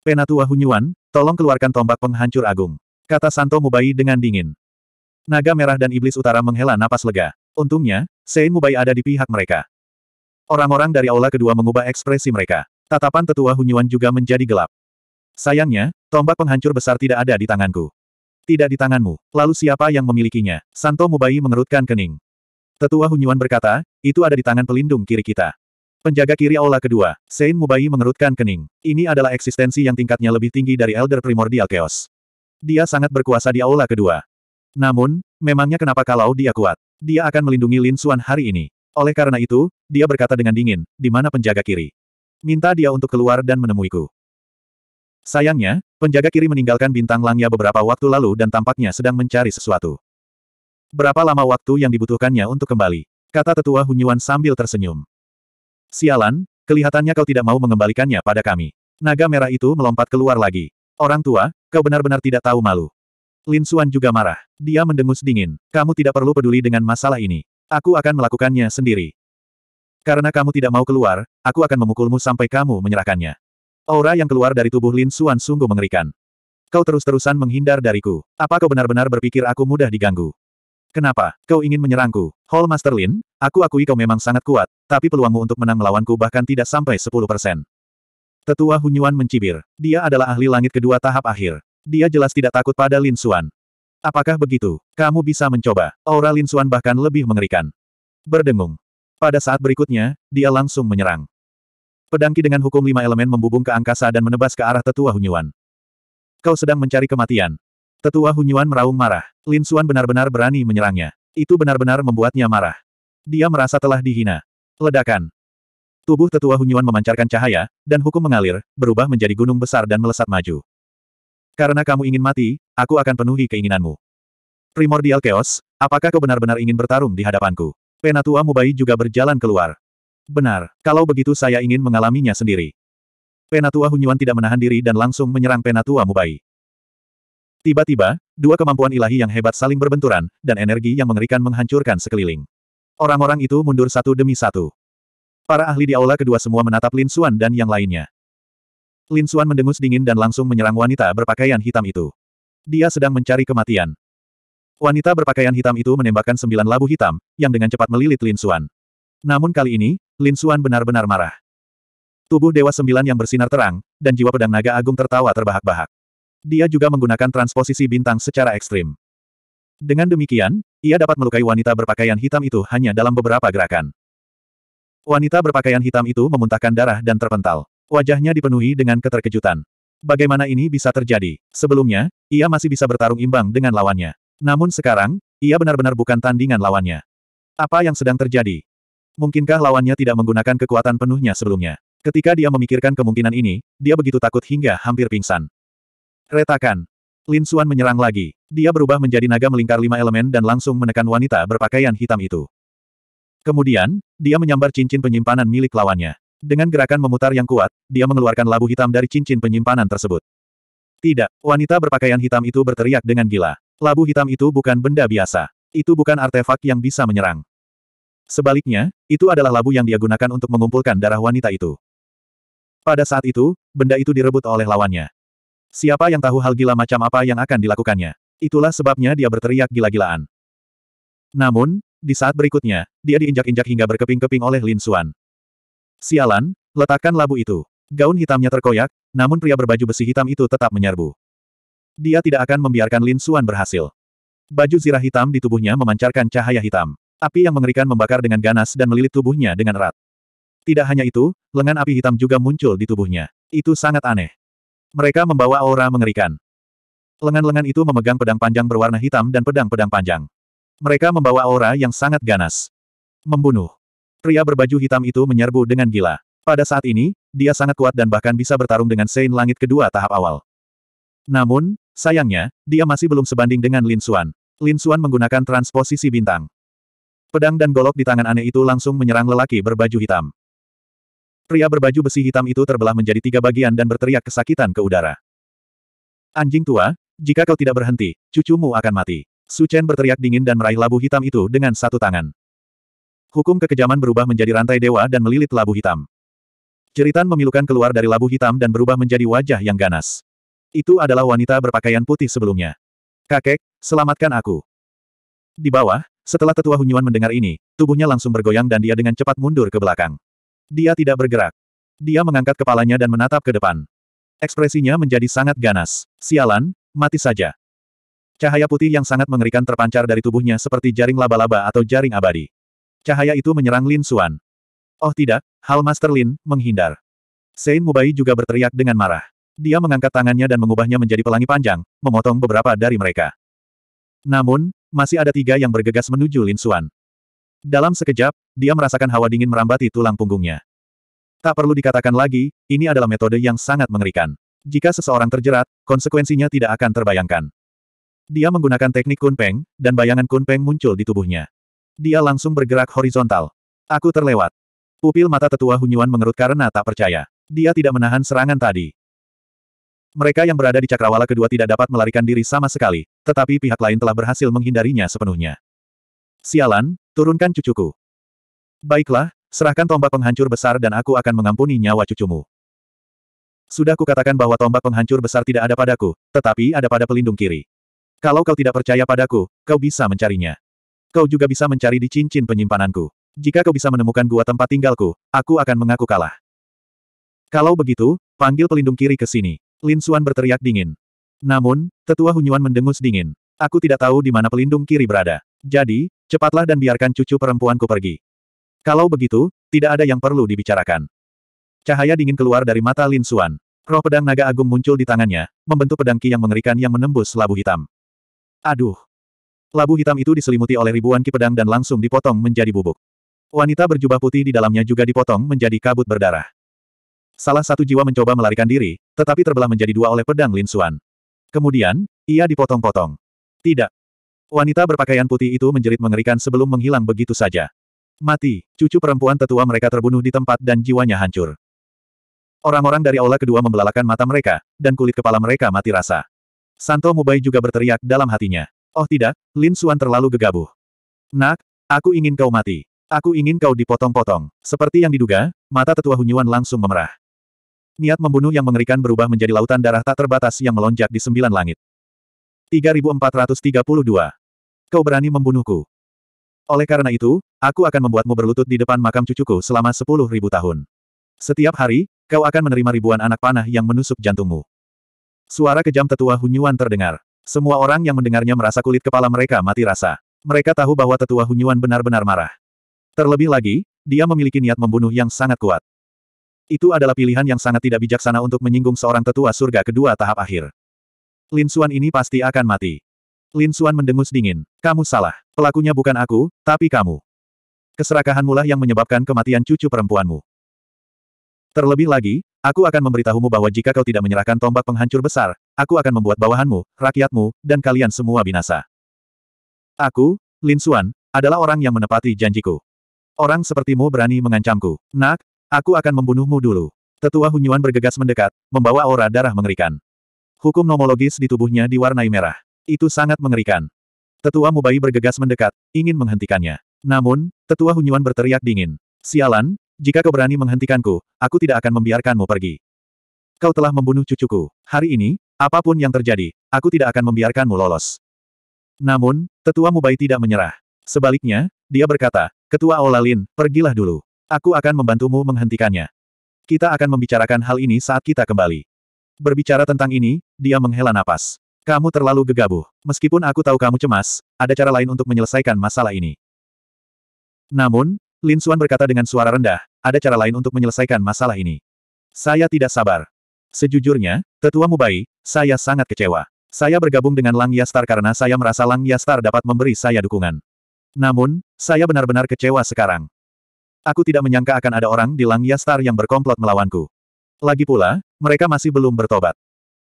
Penatua Hunyuan, tolong keluarkan tombak penghancur agung. Kata Santo Mubai dengan dingin. Naga merah dan iblis utara menghela napas lega. Untungnya, Sein Mubai ada di pihak mereka. Orang-orang dari aula kedua mengubah ekspresi mereka. Tatapan tetua Hunyuan juga menjadi gelap. Sayangnya, tombak penghancur besar tidak ada di tanganku. Tidak di tanganmu. Lalu siapa yang memilikinya? Santo Mubai mengerutkan kening. Tetua Hunyuan berkata, itu ada di tangan pelindung kiri kita. Penjaga kiri aula kedua, Sein Mubai mengerutkan kening. Ini adalah eksistensi yang tingkatnya lebih tinggi dari Elder Primordial Chaos. Dia sangat berkuasa di aula kedua. Namun, memangnya kenapa kalau dia kuat? Dia akan melindungi Lin Suan hari ini. Oleh karena itu, dia berkata dengan dingin, di mana penjaga kiri? Minta dia untuk keluar dan menemuiku. Sayangnya, penjaga kiri meninggalkan bintang langnya beberapa waktu lalu dan tampaknya sedang mencari sesuatu. Berapa lama waktu yang dibutuhkannya untuk kembali? Kata tetua Hunyuan sambil tersenyum. Sialan, kelihatannya kau tidak mau mengembalikannya pada kami. Naga merah itu melompat keluar lagi. Orang tua, kau benar-benar tidak tahu malu. Lin Xuan juga marah. Dia mendengus dingin. Kamu tidak perlu peduli dengan masalah ini. Aku akan melakukannya sendiri. Karena kamu tidak mau keluar, aku akan memukulmu sampai kamu menyerahkannya. Aura yang keluar dari tubuh Lin Xuan sungguh mengerikan. Kau terus-terusan menghindar dariku. Apa kau benar-benar berpikir aku mudah diganggu? Kenapa? Kau ingin menyerangku? Hall Master Lin, aku akui kau memang sangat kuat, tapi peluangmu untuk menang melawanku bahkan tidak sampai 10 persen. Tetua Hunyuan mencibir. Dia adalah ahli langit kedua tahap akhir. Dia jelas tidak takut pada Lin Xuan. Apakah begitu? Kamu bisa mencoba. Aura Lin Xuan bahkan lebih mengerikan. Berdengung. Pada saat berikutnya, dia langsung menyerang. Pedangki dengan hukum lima elemen membubung ke angkasa dan menebas ke arah tetua Hunyuan. Kau sedang mencari kematian. Tetua Hunyuan meraung marah. Lin Xuan benar-benar berani menyerangnya. Itu benar-benar membuatnya marah. Dia merasa telah dihina. Ledakan. Tubuh tetua Hunyuan memancarkan cahaya, dan hukum mengalir, berubah menjadi gunung besar dan melesat maju. Karena kamu ingin mati, aku akan penuhi keinginanmu. Primordial Chaos, apakah kau benar-benar ingin bertarung di hadapanku? Penatua Mubai juga berjalan keluar. Benar, kalau begitu saya ingin mengalaminya sendiri. Penatua Hunyuan tidak menahan diri dan langsung menyerang Penatua Mubai. Tiba-tiba, dua kemampuan ilahi yang hebat saling berbenturan, dan energi yang mengerikan menghancurkan sekeliling. Orang-orang itu mundur satu demi satu. Para ahli di aula kedua semua menatap Lin Xuan dan yang lainnya. Lin Xuan mendengus dingin dan langsung menyerang wanita berpakaian hitam itu. Dia sedang mencari kematian. Wanita berpakaian hitam itu menembakkan sembilan labu hitam, yang dengan cepat melilit Lin Xuan. Namun kali ini, Lin Xuan benar-benar marah. Tubuh Dewa Sembilan yang bersinar terang, dan jiwa pedang naga agung tertawa terbahak-bahak. Dia juga menggunakan transposisi bintang secara ekstrim. Dengan demikian, ia dapat melukai wanita berpakaian hitam itu hanya dalam beberapa gerakan. Wanita berpakaian hitam itu memuntahkan darah dan terpental. Wajahnya dipenuhi dengan keterkejutan. Bagaimana ini bisa terjadi? Sebelumnya, ia masih bisa bertarung imbang dengan lawannya. Namun sekarang, ia benar-benar bukan tandingan lawannya. Apa yang sedang terjadi? Mungkinkah lawannya tidak menggunakan kekuatan penuhnya sebelumnya? Ketika dia memikirkan kemungkinan ini, dia begitu takut hingga hampir pingsan. Retakan. Lin Suan menyerang lagi. Dia berubah menjadi naga melingkar lima elemen dan langsung menekan wanita berpakaian hitam itu. Kemudian, dia menyambar cincin penyimpanan milik lawannya. Dengan gerakan memutar yang kuat, dia mengeluarkan labu hitam dari cincin penyimpanan tersebut. Tidak, wanita berpakaian hitam itu berteriak dengan gila. Labu hitam itu bukan benda biasa. Itu bukan artefak yang bisa menyerang. Sebaliknya, itu adalah labu yang dia gunakan untuk mengumpulkan darah wanita itu. Pada saat itu, benda itu direbut oleh lawannya. Siapa yang tahu hal gila macam apa yang akan dilakukannya? Itulah sebabnya dia berteriak gila-gilaan. Namun, di saat berikutnya, dia diinjak-injak hingga berkeping-keping oleh Lin Xuan. Sialan, letakkan labu itu. Gaun hitamnya terkoyak, namun pria berbaju besi hitam itu tetap menyerbu. Dia tidak akan membiarkan Lin Xuan berhasil. Baju zirah hitam di tubuhnya memancarkan cahaya hitam. Api yang mengerikan membakar dengan ganas dan melilit tubuhnya dengan erat. Tidak hanya itu, lengan api hitam juga muncul di tubuhnya. Itu sangat aneh. Mereka membawa aura mengerikan. Lengan-lengan itu memegang pedang panjang berwarna hitam dan pedang-pedang panjang. Mereka membawa aura yang sangat ganas. Membunuh. Pria berbaju hitam itu menyerbu dengan gila. Pada saat ini, dia sangat kuat dan bahkan bisa bertarung dengan Sein Langit kedua tahap awal. Namun, sayangnya, dia masih belum sebanding dengan Lin Xuan. Lin Xuan menggunakan transposisi bintang. Pedang dan golok di tangan aneh itu langsung menyerang lelaki berbaju hitam. Pria berbaju besi hitam itu terbelah menjadi tiga bagian dan berteriak kesakitan ke udara. Anjing tua, jika kau tidak berhenti, cucumu akan mati. Su Chen berteriak dingin dan meraih labu hitam itu dengan satu tangan. Hukum kekejaman berubah menjadi rantai dewa dan melilit labu hitam. Jeritan memilukan keluar dari labu hitam dan berubah menjadi wajah yang ganas. Itu adalah wanita berpakaian putih sebelumnya. Kakek, selamatkan aku. Di bawah, setelah tetua Hunyuan mendengar ini, tubuhnya langsung bergoyang dan dia dengan cepat mundur ke belakang. Dia tidak bergerak. Dia mengangkat kepalanya dan menatap ke depan. Ekspresinya menjadi sangat ganas. Sialan, mati saja. Cahaya putih yang sangat mengerikan terpancar dari tubuhnya seperti jaring laba-laba atau jaring abadi. Cahaya itu menyerang Lin Suan. Oh tidak, Hal Master Lin, menghindar. Sein Mubai juga berteriak dengan marah. Dia mengangkat tangannya dan mengubahnya menjadi pelangi panjang, memotong beberapa dari mereka. Namun, masih ada tiga yang bergegas menuju Lin Suan. Dalam sekejap, dia merasakan hawa dingin merambati tulang punggungnya. Tak perlu dikatakan lagi, ini adalah metode yang sangat mengerikan. Jika seseorang terjerat, konsekuensinya tidak akan terbayangkan. Dia menggunakan teknik kunpeng, dan bayangan kunpeng muncul di tubuhnya. Dia langsung bergerak horizontal. Aku terlewat. Pupil mata tetua Hunyuan mengerut karena tak percaya. Dia tidak menahan serangan tadi. Mereka yang berada di cakrawala kedua tidak dapat melarikan diri sama sekali, tetapi pihak lain telah berhasil menghindarinya sepenuhnya. Sialan, Turunkan cucuku. Baiklah, serahkan tombak penghancur besar dan aku akan mengampuni nyawa cucumu. Sudah kukatakan bahwa tombak penghancur besar tidak ada padaku, tetapi ada pada pelindung kiri. Kalau kau tidak percaya padaku, kau bisa mencarinya. Kau juga bisa mencari di cincin penyimpananku. Jika kau bisa menemukan gua tempat tinggalku, aku akan mengaku kalah. Kalau begitu, panggil pelindung kiri ke sini. Lin Suan berteriak dingin. Namun, tetua Hunyuan mendengus dingin. Aku tidak tahu di mana pelindung kiri berada. Jadi, Cepatlah dan biarkan cucu perempuanku pergi. Kalau begitu, tidak ada yang perlu dibicarakan. Cahaya dingin keluar dari mata Lin Suan. Roh pedang naga agung muncul di tangannya, membentuk pedang ki yang mengerikan yang menembus labu hitam. Aduh! Labu hitam itu diselimuti oleh ribuan ki pedang dan langsung dipotong menjadi bubuk. Wanita berjubah putih di dalamnya juga dipotong menjadi kabut berdarah. Salah satu jiwa mencoba melarikan diri, tetapi terbelah menjadi dua oleh pedang Lin Suan. Kemudian, ia dipotong-potong. Tidak. Wanita berpakaian putih itu menjerit mengerikan sebelum menghilang begitu saja. Mati, cucu perempuan tetua mereka terbunuh di tempat dan jiwanya hancur. Orang-orang dari aula kedua membelalakan mata mereka, dan kulit kepala mereka mati rasa. Santo Mubai juga berteriak dalam hatinya. Oh tidak, Lin Xuan terlalu gegabah. Nak, aku ingin kau mati. Aku ingin kau dipotong-potong. Seperti yang diduga, mata tetua Hunyuan langsung memerah. Niat membunuh yang mengerikan berubah menjadi lautan darah tak terbatas yang melonjak di sembilan langit. 3432 Kau berani membunuhku. Oleh karena itu, aku akan membuatmu berlutut di depan makam cucuku selama sepuluh ribu tahun. Setiap hari, kau akan menerima ribuan anak panah yang menusuk jantungmu. Suara kejam tetua Hunyuan terdengar. Semua orang yang mendengarnya merasa kulit kepala mereka mati rasa. Mereka tahu bahwa tetua Hunyuan benar-benar marah. Terlebih lagi, dia memiliki niat membunuh yang sangat kuat. Itu adalah pilihan yang sangat tidak bijaksana untuk menyinggung seorang tetua surga kedua tahap akhir. Lin Xuan ini pasti akan mati. Lin Suan mendengus dingin. Kamu salah. Pelakunya bukan aku, tapi kamu. Keserakahan Keserakahanmulah yang menyebabkan kematian cucu perempuanmu. Terlebih lagi, aku akan memberitahumu bahwa jika kau tidak menyerahkan tombak penghancur besar, aku akan membuat bawahanmu, rakyatmu, dan kalian semua binasa. Aku, Lin Suan, adalah orang yang menepati janjiku. Orang sepertimu berani mengancamku. Nak, aku akan membunuhmu dulu. Tetua Hunyuan bergegas mendekat, membawa aura darah mengerikan. Hukum nomologis di tubuhnya diwarnai merah. Itu sangat mengerikan. Tetua Mubai bergegas mendekat, ingin menghentikannya. Namun, Tetua Hunyuan berteriak dingin. Sialan, jika kau berani menghentikanku, aku tidak akan membiarkanmu pergi. Kau telah membunuh cucuku. Hari ini, apapun yang terjadi, aku tidak akan membiarkanmu lolos. Namun, Tetua Mubai tidak menyerah. Sebaliknya, dia berkata, Ketua Aulalin, pergilah dulu. Aku akan membantumu menghentikannya. Kita akan membicarakan hal ini saat kita kembali. Berbicara tentang ini, dia menghela napas. Kamu terlalu gegabah. Meskipun aku tahu kamu cemas, ada cara lain untuk menyelesaikan masalah ini. Namun, Lin Xuan berkata dengan suara rendah, ada cara lain untuk menyelesaikan masalah ini. Saya tidak sabar. Sejujurnya, tetua Mubai, saya sangat kecewa. Saya bergabung dengan Lang Yastar karena saya merasa Lang Yastar dapat memberi saya dukungan. Namun, saya benar-benar kecewa sekarang. Aku tidak menyangka akan ada orang di Lang Yastar yang berkomplot melawanku. Lagi pula, mereka masih belum bertobat.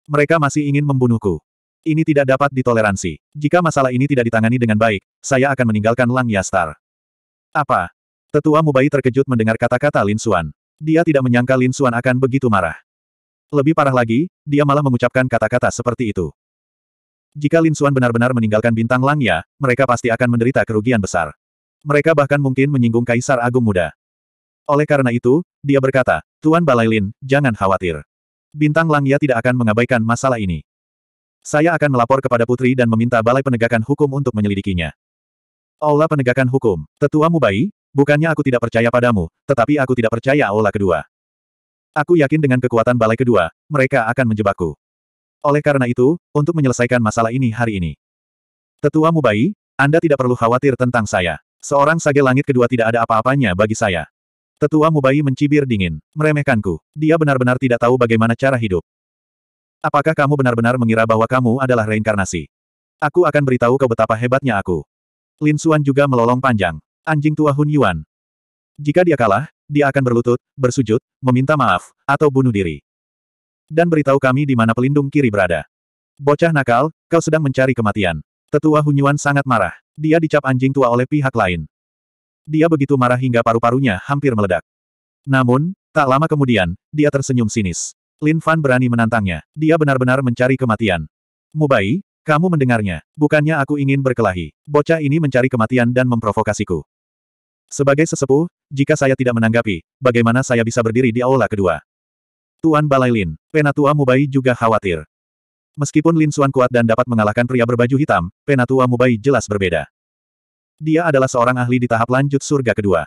Mereka masih ingin membunuhku. Ini tidak dapat ditoleransi. Jika masalah ini tidak ditangani dengan baik, saya akan meninggalkan Lang Yastar. Apa? Tetua Mubai terkejut mendengar kata-kata Lin Xuan. Dia tidak menyangka Lin Xuan akan begitu marah. Lebih parah lagi, dia malah mengucapkan kata-kata seperti itu. Jika Lin Xuan benar-benar meninggalkan bintang Langya, mereka pasti akan menderita kerugian besar. Mereka bahkan mungkin menyinggung Kaisar Agung Muda. Oleh karena itu, dia berkata, Tuan Balai Lin, jangan khawatir. Bintang Langya tidak akan mengabaikan masalah ini. Saya akan melapor kepada putri dan meminta balai penegakan hukum untuk menyelidikinya. Aula penegakan hukum, tetua Mubai, bukannya aku tidak percaya padamu, tetapi aku tidak percaya aula kedua. Aku yakin dengan kekuatan balai kedua, mereka akan menjebakku. Oleh karena itu, untuk menyelesaikan masalah ini hari ini. Tetua Mubai, Anda tidak perlu khawatir tentang saya. Seorang sage langit kedua tidak ada apa-apanya bagi saya. Tetua Mubai mencibir dingin, meremehkanku. Dia benar-benar tidak tahu bagaimana cara hidup. Apakah kamu benar-benar mengira bahwa kamu adalah reinkarnasi? Aku akan beritahu kau betapa hebatnya aku. Lin Xuan juga melolong panjang. Anjing tua Hun Yuan. Jika dia kalah, dia akan berlutut, bersujud, meminta maaf, atau bunuh diri. Dan beritahu kami di mana pelindung kiri berada. Bocah nakal, kau sedang mencari kematian. Tetua Hun Yuan sangat marah. Dia dicap anjing tua oleh pihak lain. Dia begitu marah hingga paru-parunya hampir meledak. Namun, tak lama kemudian, dia tersenyum sinis. Lin Fan berani menantangnya. Dia benar-benar mencari kematian. Mubai, kamu mendengarnya. Bukannya aku ingin berkelahi. Bocah ini mencari kematian dan memprovokasiku. Sebagai sesepuh, jika saya tidak menanggapi, bagaimana saya bisa berdiri di aula kedua? Tuan Balai Lin, Penatua Mubai juga khawatir. Meskipun Lin Suan kuat dan dapat mengalahkan pria berbaju hitam, Penatua Mubai jelas berbeda. Dia adalah seorang ahli di tahap lanjut surga kedua.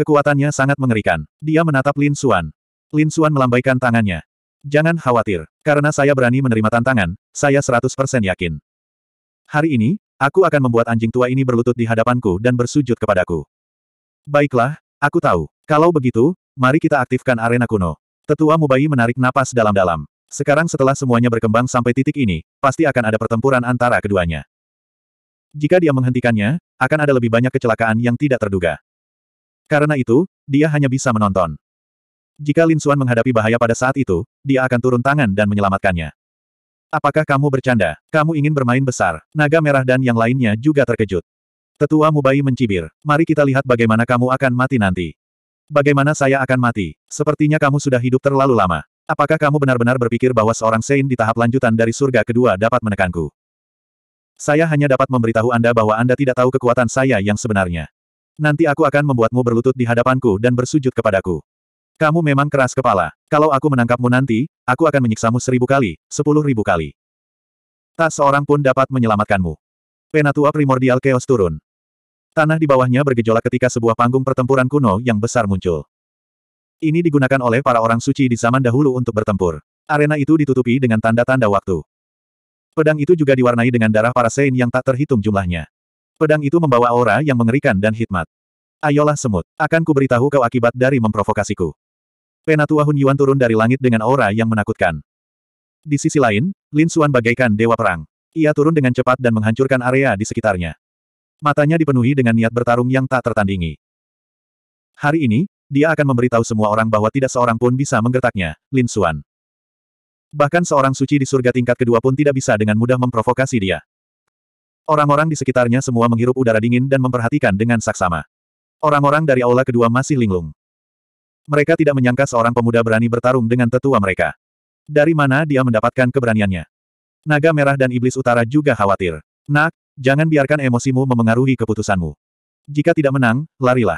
Kekuatannya sangat mengerikan. Dia menatap Lin Suan. Lin Suan melambaikan tangannya. Jangan khawatir, karena saya berani menerima tantangan, saya 100% yakin. Hari ini, aku akan membuat anjing tua ini berlutut di hadapanku dan bersujud kepadaku. Baiklah, aku tahu. Kalau begitu, mari kita aktifkan arena kuno. Tetua Mubai menarik napas dalam-dalam. Sekarang setelah semuanya berkembang sampai titik ini, pasti akan ada pertempuran antara keduanya. Jika dia menghentikannya, akan ada lebih banyak kecelakaan yang tidak terduga. Karena itu, dia hanya bisa menonton. Jika Lin Xuan menghadapi bahaya pada saat itu, dia akan turun tangan dan menyelamatkannya. Apakah kamu bercanda? Kamu ingin bermain besar? Naga merah dan yang lainnya juga terkejut. Tetua Mubai mencibir. Mari kita lihat bagaimana kamu akan mati nanti. Bagaimana saya akan mati? Sepertinya kamu sudah hidup terlalu lama. Apakah kamu benar-benar berpikir bahwa seorang Sein di tahap lanjutan dari surga kedua dapat menekanku? Saya hanya dapat memberitahu Anda bahwa Anda tidak tahu kekuatan saya yang sebenarnya. Nanti aku akan membuatmu berlutut di hadapanku dan bersujud kepadaku. Kamu memang keras kepala. Kalau aku menangkapmu nanti, aku akan menyiksamu seribu kali, sepuluh ribu kali. Tak seorang pun dapat menyelamatkanmu. Penatua primordial Chaos turun. Tanah di bawahnya bergejolak ketika sebuah panggung pertempuran kuno yang besar muncul. Ini digunakan oleh para orang suci di zaman dahulu untuk bertempur. Arena itu ditutupi dengan tanda-tanda waktu. Pedang itu juga diwarnai dengan darah para Sein yang tak terhitung jumlahnya. Pedang itu membawa aura yang mengerikan dan hikmat. Ayolah semut, akan kuberitahu kau akibat dari memprovokasiku. Penatua Hun Yuan turun dari langit dengan aura yang menakutkan. Di sisi lain, Lin Xuan bagaikan dewa perang. Ia turun dengan cepat dan menghancurkan area di sekitarnya. Matanya dipenuhi dengan niat bertarung yang tak tertandingi. Hari ini, dia akan memberitahu semua orang bahwa tidak seorang pun bisa menggertaknya, Lin Xuan. Bahkan seorang suci di surga tingkat kedua pun tidak bisa dengan mudah memprovokasi dia. Orang-orang di sekitarnya semua menghirup udara dingin dan memperhatikan dengan saksama. Orang-orang dari aula kedua masih linglung. Mereka tidak menyangka seorang pemuda berani bertarung dengan tetua mereka. Dari mana dia mendapatkan keberaniannya? Naga Merah dan Iblis Utara juga khawatir. Nak, jangan biarkan emosimu memengaruhi keputusanmu. Jika tidak menang, larilah.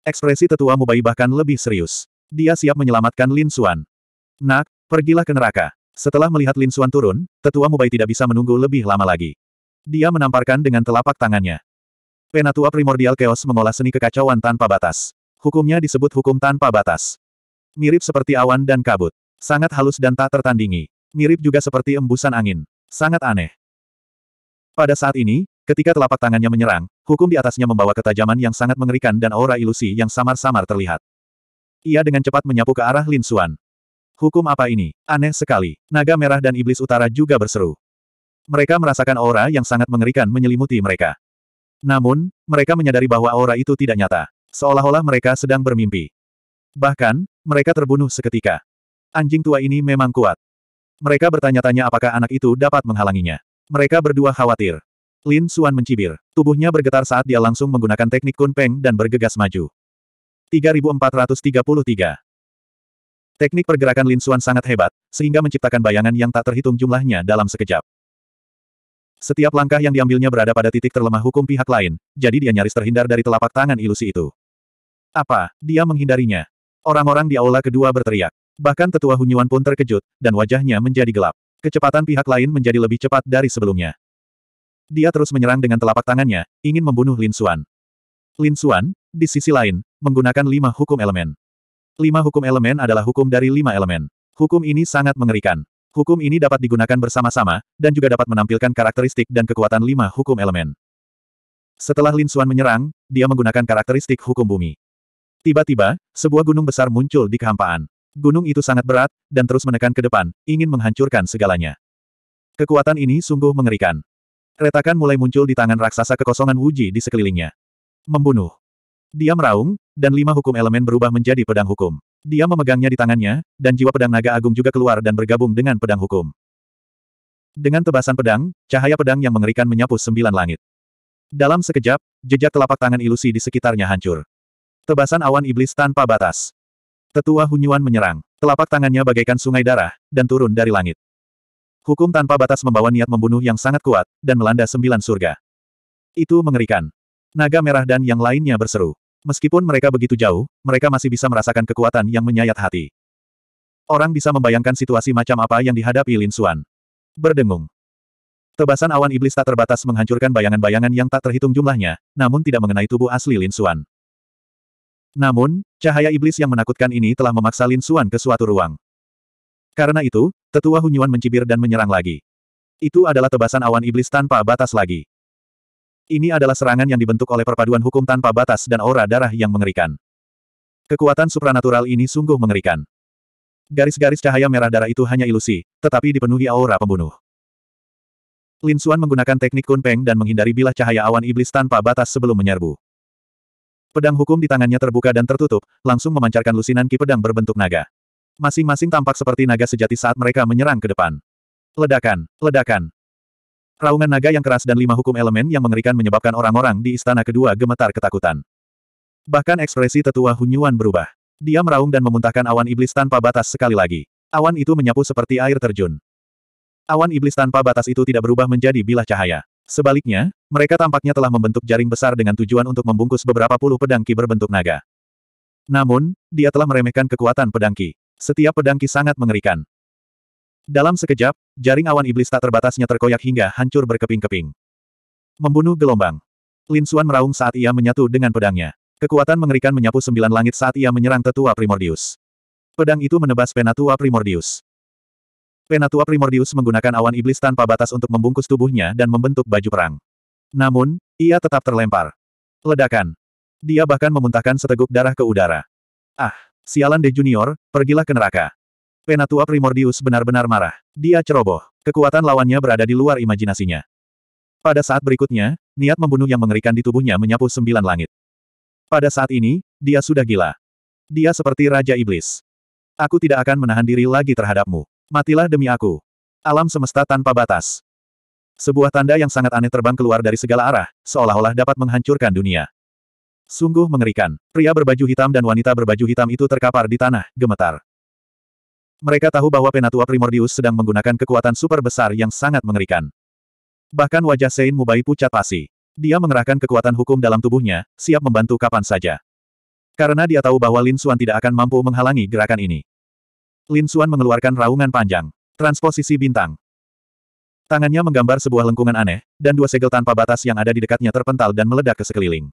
Ekspresi tetua Mubai bahkan lebih serius. Dia siap menyelamatkan Lin Xuan. Nak, pergilah ke neraka. Setelah melihat Lin Xuan turun, tetua Mubai tidak bisa menunggu lebih lama lagi. Dia menamparkan dengan telapak tangannya. Penatua primordial Chaos mengolah seni kekacauan tanpa batas. Hukumnya disebut hukum tanpa batas. Mirip seperti awan dan kabut. Sangat halus dan tak tertandingi. Mirip juga seperti embusan angin. Sangat aneh. Pada saat ini, ketika telapak tangannya menyerang, hukum di atasnya membawa ketajaman yang sangat mengerikan dan aura ilusi yang samar-samar terlihat. Ia dengan cepat menyapu ke arah Lin Xuan. Hukum apa ini? Aneh sekali. Naga Merah dan Iblis Utara juga berseru. Mereka merasakan aura yang sangat mengerikan menyelimuti mereka. Namun, mereka menyadari bahwa aura itu tidak nyata. Seolah-olah mereka sedang bermimpi. Bahkan, mereka terbunuh seketika. Anjing tua ini memang kuat. Mereka bertanya-tanya apakah anak itu dapat menghalanginya. Mereka berdua khawatir. Lin Suan mencibir. Tubuhnya bergetar saat dia langsung menggunakan teknik kunpeng dan bergegas maju. 3433 Teknik pergerakan Lin Suan sangat hebat, sehingga menciptakan bayangan yang tak terhitung jumlahnya dalam sekejap. Setiap langkah yang diambilnya berada pada titik terlemah hukum pihak lain, jadi dia nyaris terhindar dari telapak tangan ilusi itu. Apa? Dia menghindarinya. Orang-orang di aula kedua berteriak. Bahkan tetua Hunyuan pun terkejut, dan wajahnya menjadi gelap. Kecepatan pihak lain menjadi lebih cepat dari sebelumnya. Dia terus menyerang dengan telapak tangannya, ingin membunuh Lin Xuan. Lin Xuan, di sisi lain, menggunakan lima hukum elemen. Lima hukum elemen adalah hukum dari lima elemen. Hukum ini sangat mengerikan. Hukum ini dapat digunakan bersama-sama, dan juga dapat menampilkan karakteristik dan kekuatan lima hukum elemen. Setelah Lin Xuan menyerang, dia menggunakan karakteristik hukum bumi. Tiba-tiba, sebuah gunung besar muncul di kehampaan. Gunung itu sangat berat, dan terus menekan ke depan, ingin menghancurkan segalanya. Kekuatan ini sungguh mengerikan. Retakan mulai muncul di tangan raksasa kekosongan Wuji di sekelilingnya. Membunuh. Dia meraung, dan lima hukum elemen berubah menjadi pedang hukum. Dia memegangnya di tangannya, dan jiwa pedang naga agung juga keluar dan bergabung dengan pedang hukum. Dengan tebasan pedang, cahaya pedang yang mengerikan menyapu sembilan langit. Dalam sekejap, jejak telapak tangan ilusi di sekitarnya hancur. Tebasan awan iblis tanpa batas. Tetua Hunyuan menyerang. Telapak tangannya bagaikan sungai darah, dan turun dari langit. Hukum tanpa batas membawa niat membunuh yang sangat kuat, dan melanda sembilan surga. Itu mengerikan. Naga merah dan yang lainnya berseru. Meskipun mereka begitu jauh, mereka masih bisa merasakan kekuatan yang menyayat hati. Orang bisa membayangkan situasi macam apa yang dihadapi Lin Xuan. Berdengung. Tebasan awan iblis tak terbatas menghancurkan bayangan-bayangan yang tak terhitung jumlahnya, namun tidak mengenai tubuh asli Lin Xuan. Namun, cahaya iblis yang menakutkan ini telah memaksa Lin Xuan ke suatu ruang. Karena itu, tetua Hunyuan mencibir dan menyerang lagi. Itu adalah tebasan awan iblis tanpa batas lagi. Ini adalah serangan yang dibentuk oleh perpaduan hukum tanpa batas dan aura darah yang mengerikan. Kekuatan supranatural ini sungguh mengerikan. Garis-garis cahaya merah darah itu hanya ilusi, tetapi dipenuhi aura pembunuh. Lin Xuan menggunakan teknik kunpeng dan menghindari bilah cahaya awan iblis tanpa batas sebelum menyerbu. Pedang hukum di tangannya terbuka dan tertutup, langsung memancarkan lusinan ki pedang berbentuk naga. Masing-masing tampak seperti naga sejati saat mereka menyerang ke depan. Ledakan, ledakan. Raungan naga yang keras dan lima hukum elemen yang mengerikan menyebabkan orang-orang di istana kedua gemetar ketakutan. Bahkan ekspresi tetua Hunyuan berubah. Dia meraung dan memuntahkan awan iblis tanpa batas sekali lagi. Awan itu menyapu seperti air terjun. Awan iblis tanpa batas itu tidak berubah menjadi bilah cahaya. Sebaliknya, mereka tampaknya telah membentuk jaring besar dengan tujuan untuk membungkus beberapa puluh pedang ki berbentuk naga. Namun, dia telah meremehkan kekuatan pedang ki. Setiap pedang ki sangat mengerikan. Dalam sekejap, jaring awan iblis tak terbatasnya terkoyak hingga hancur berkeping-keping. Membunuh gelombang. Lin Xuan meraung saat ia menyatu dengan pedangnya. Kekuatan mengerikan menyapu sembilan langit saat ia menyerang tetua Primordius. Pedang itu menebas Penatua Primordius. Penatua Primordius menggunakan awan iblis tanpa batas untuk membungkus tubuhnya dan membentuk baju perang. Namun, ia tetap terlempar. Ledakan. Dia bahkan memuntahkan seteguk darah ke udara. Ah, sialan De Junior, pergilah ke neraka. Penatua Primordius benar-benar marah. Dia ceroboh. Kekuatan lawannya berada di luar imajinasinya. Pada saat berikutnya, niat membunuh yang mengerikan di tubuhnya menyapu sembilan langit. Pada saat ini, dia sudah gila. Dia seperti Raja Iblis. Aku tidak akan menahan diri lagi terhadapmu. Matilah demi aku. Alam semesta tanpa batas. Sebuah tanda yang sangat aneh terbang keluar dari segala arah, seolah-olah dapat menghancurkan dunia. Sungguh mengerikan. Pria berbaju hitam dan wanita berbaju hitam itu terkapar di tanah, gemetar. Mereka tahu bahwa Penatua Primordius sedang menggunakan kekuatan super besar yang sangat mengerikan. Bahkan wajah Sein Mubai pucat pasi. Dia mengerahkan kekuatan hukum dalam tubuhnya, siap membantu kapan saja. Karena dia tahu bahwa Lin Suan tidak akan mampu menghalangi gerakan ini. Lin Suan mengeluarkan raungan panjang. Transposisi bintang. Tangannya menggambar sebuah lengkungan aneh, dan dua segel tanpa batas yang ada di dekatnya terpental dan meledak ke sekeliling.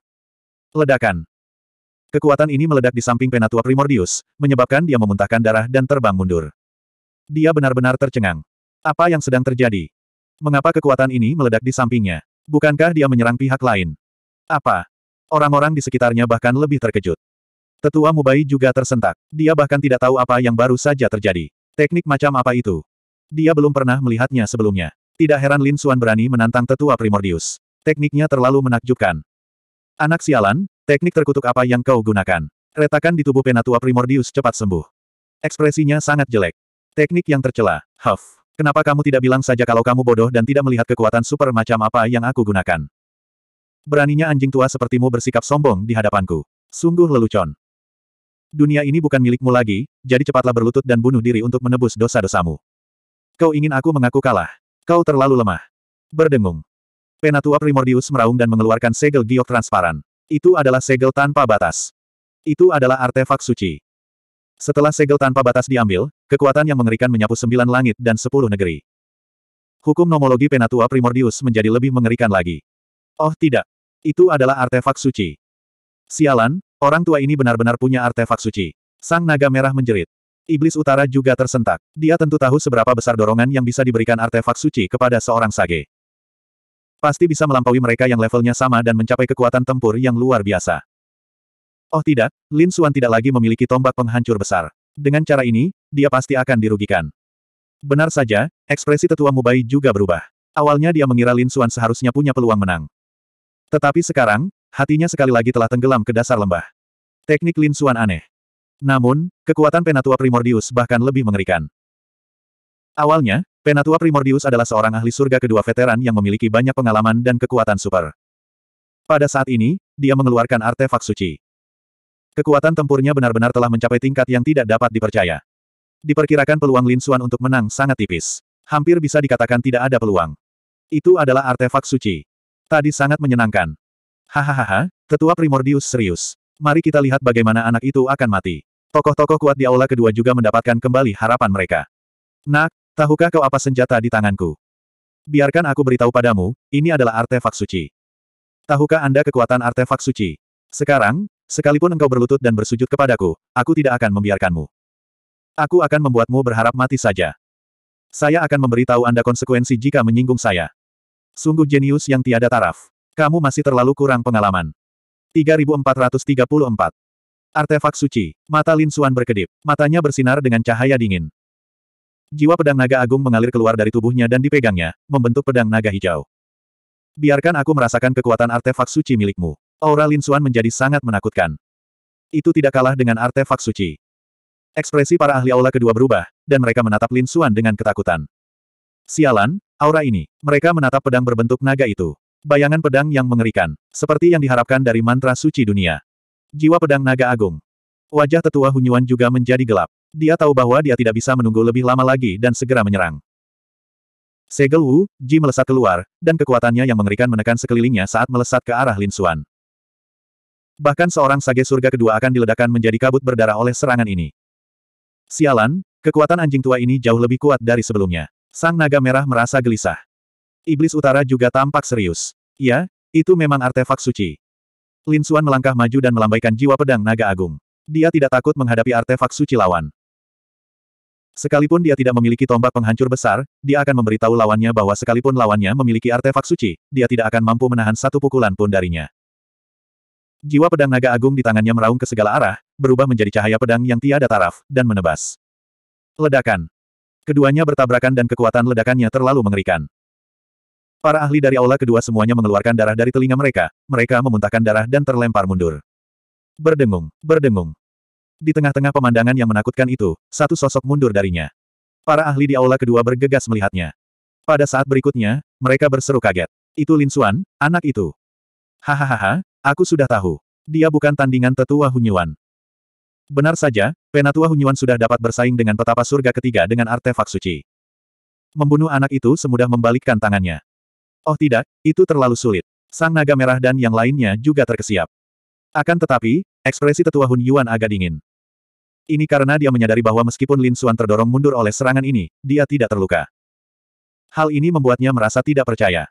Ledakan. Kekuatan ini meledak di samping Penatua Primordius, menyebabkan dia memuntahkan darah dan terbang mundur. Dia benar-benar tercengang. Apa yang sedang terjadi? Mengapa kekuatan ini meledak di sampingnya? Bukankah dia menyerang pihak lain? Apa? Orang-orang di sekitarnya bahkan lebih terkejut. Tetua Mubai juga tersentak. Dia bahkan tidak tahu apa yang baru saja terjadi. Teknik macam apa itu? Dia belum pernah melihatnya sebelumnya. Tidak heran Lin Suan berani menantang tetua Primordius. Tekniknya terlalu menakjubkan. Anak sialan, teknik terkutuk apa yang kau gunakan? Retakan di tubuh penatua Primordius cepat sembuh. Ekspresinya sangat jelek. Teknik yang tercela. Huff. Kenapa kamu tidak bilang saja kalau kamu bodoh dan tidak melihat kekuatan super macam apa yang aku gunakan? Beraninya anjing tua sepertimu bersikap sombong di hadapanku. Sungguh lelucon. Dunia ini bukan milikmu lagi, jadi cepatlah berlutut dan bunuh diri untuk menebus dosa-dosamu. Kau ingin aku mengaku kalah? Kau terlalu lemah. Berdengung. Penatua Primordius meraung dan mengeluarkan segel giok transparan. Itu adalah segel tanpa batas. Itu adalah artefak suci. Setelah segel tanpa batas diambil, kekuatan yang mengerikan menyapu sembilan langit dan sepuluh negeri. Hukum nomologi Penatua Primordius menjadi lebih mengerikan lagi. Oh tidak. Itu adalah artefak suci. Sialan, orang tua ini benar-benar punya artefak suci. Sang naga merah menjerit. Iblis Utara juga tersentak. Dia tentu tahu seberapa besar dorongan yang bisa diberikan artefak suci kepada seorang sage. Pasti bisa melampaui mereka yang levelnya sama dan mencapai kekuatan tempur yang luar biasa. Oh tidak, Lin Xuan tidak lagi memiliki tombak penghancur besar. Dengan cara ini, dia pasti akan dirugikan. Benar saja, ekspresi tetua Mubai juga berubah. Awalnya dia mengira Lin Xuan seharusnya punya peluang menang. Tetapi sekarang, hatinya sekali lagi telah tenggelam ke dasar lembah. Teknik Lin Xuan aneh. Namun, kekuatan Penatua Primordius bahkan lebih mengerikan. Awalnya, Penatua Primordius adalah seorang ahli surga kedua veteran yang memiliki banyak pengalaman dan kekuatan super. Pada saat ini, dia mengeluarkan artefak suci. Kekuatan tempurnya benar-benar telah mencapai tingkat yang tidak dapat dipercaya. Diperkirakan peluang Lin Xuan untuk menang sangat tipis. Hampir bisa dikatakan tidak ada peluang. Itu adalah artefak suci. Tadi sangat menyenangkan. Hahaha, tetua Primordius serius. Mari kita lihat bagaimana anak itu akan mati. Tokoh-tokoh kuat di aula kedua juga mendapatkan kembali harapan mereka. Nak, tahukah kau apa senjata di tanganku? Biarkan aku beritahu padamu, ini adalah artefak suci. Tahukah Anda kekuatan artefak suci? Sekarang, sekalipun engkau berlutut dan bersujud kepadaku, aku tidak akan membiarkanmu. Aku akan membuatmu berharap mati saja. Saya akan memberitahu Anda konsekuensi jika menyinggung saya. Sungguh jenius yang tiada taraf. Kamu masih terlalu kurang pengalaman. 3434 Artefak suci. Mata Lin Suan berkedip. Matanya bersinar dengan cahaya dingin. Jiwa pedang naga agung mengalir keluar dari tubuhnya dan dipegangnya, membentuk pedang naga hijau. Biarkan aku merasakan kekuatan artefak suci milikmu. Aura Lin Suan menjadi sangat menakutkan. Itu tidak kalah dengan artefak suci. Ekspresi para ahli aula kedua berubah, dan mereka menatap Lin Suan dengan ketakutan. Sialan, aura ini. Mereka menatap pedang berbentuk naga itu. Bayangan pedang yang mengerikan, seperti yang diharapkan dari mantra suci dunia. Jiwa pedang naga agung. Wajah tetua Hunyuan juga menjadi gelap. Dia tahu bahwa dia tidak bisa menunggu lebih lama lagi dan segera menyerang. Segel Wu, Ji melesat keluar, dan kekuatannya yang mengerikan menekan sekelilingnya saat melesat ke arah Lin Xuan. Bahkan seorang sage surga kedua akan diledakkan menjadi kabut berdarah oleh serangan ini. Sialan, kekuatan anjing tua ini jauh lebih kuat dari sebelumnya. Sang naga merah merasa gelisah. Iblis utara juga tampak serius. Ya, itu memang artefak suci. Lin Suan melangkah maju dan melambaikan jiwa pedang naga agung. Dia tidak takut menghadapi artefak suci lawan. Sekalipun dia tidak memiliki tombak penghancur besar, dia akan memberitahu lawannya bahwa sekalipun lawannya memiliki artefak suci, dia tidak akan mampu menahan satu pukulan pun darinya. Jiwa pedang naga agung di tangannya meraung ke segala arah, berubah menjadi cahaya pedang yang tiada taraf, dan menebas. Ledakan. Keduanya bertabrakan dan kekuatan ledakannya terlalu mengerikan. Para ahli dari aula kedua semuanya mengeluarkan darah dari telinga mereka, mereka memuntahkan darah dan terlempar mundur. Berdengung, berdengung. Di tengah-tengah pemandangan yang menakutkan itu, satu sosok mundur darinya. Para ahli di aula kedua bergegas melihatnya. Pada saat berikutnya, mereka berseru kaget. Itu Lin Xuan, anak itu. Hahaha, aku sudah tahu. Dia bukan tandingan tetua Hunyuan. Benar saja, penatua Hunyuan sudah dapat bersaing dengan petapa surga ketiga dengan artefak suci. Membunuh anak itu semudah membalikkan tangannya. Oh tidak, itu terlalu sulit. Sang naga merah dan yang lainnya juga terkesiap. Akan tetapi, ekspresi tetua Hun Yuan agak dingin. Ini karena dia menyadari bahwa meskipun Lin Xuan terdorong mundur oleh serangan ini, dia tidak terluka. Hal ini membuatnya merasa tidak percaya.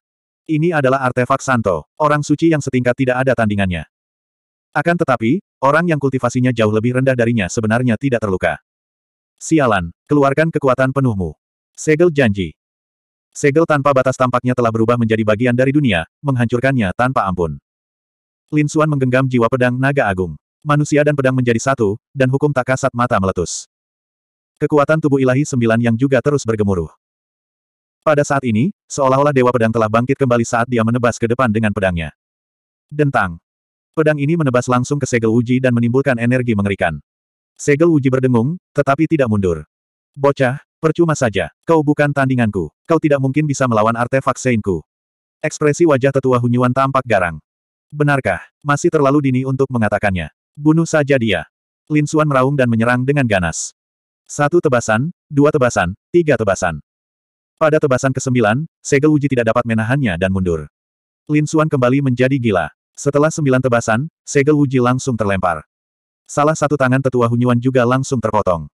Ini adalah artefak Santo, orang suci yang setingkat tidak ada tandingannya. Akan tetapi, orang yang kultivasinya jauh lebih rendah darinya sebenarnya tidak terluka. Sialan, keluarkan kekuatan penuhmu. Segel janji. Segel tanpa batas tampaknya telah berubah menjadi bagian dari dunia, menghancurkannya tanpa ampun. Lin Xuan menggenggam jiwa pedang naga agung. Manusia dan pedang menjadi satu, dan hukum tak kasat mata meletus. Kekuatan tubuh ilahi sembilan yang juga terus bergemuruh. Pada saat ini, seolah-olah Dewa Pedang telah bangkit kembali saat dia menebas ke depan dengan pedangnya. Dentang. Pedang ini menebas langsung ke segel uji dan menimbulkan energi mengerikan. Segel uji berdengung, tetapi tidak mundur. Bocah, Percuma saja, kau bukan tandinganku. Kau tidak mungkin bisa melawan artefak Seinku. Ekspresi wajah tetua Hunyuan tampak garang. Benarkah, masih terlalu dini untuk mengatakannya. Bunuh saja dia. Lin Suan meraung dan menyerang dengan ganas. Satu tebasan, dua tebasan, tiga tebasan. Pada tebasan ke-9, segel uji tidak dapat menahannya dan mundur. Lin Suan kembali menjadi gila. Setelah sembilan tebasan, segel uji langsung terlempar. Salah satu tangan tetua Hunyuan juga langsung terpotong.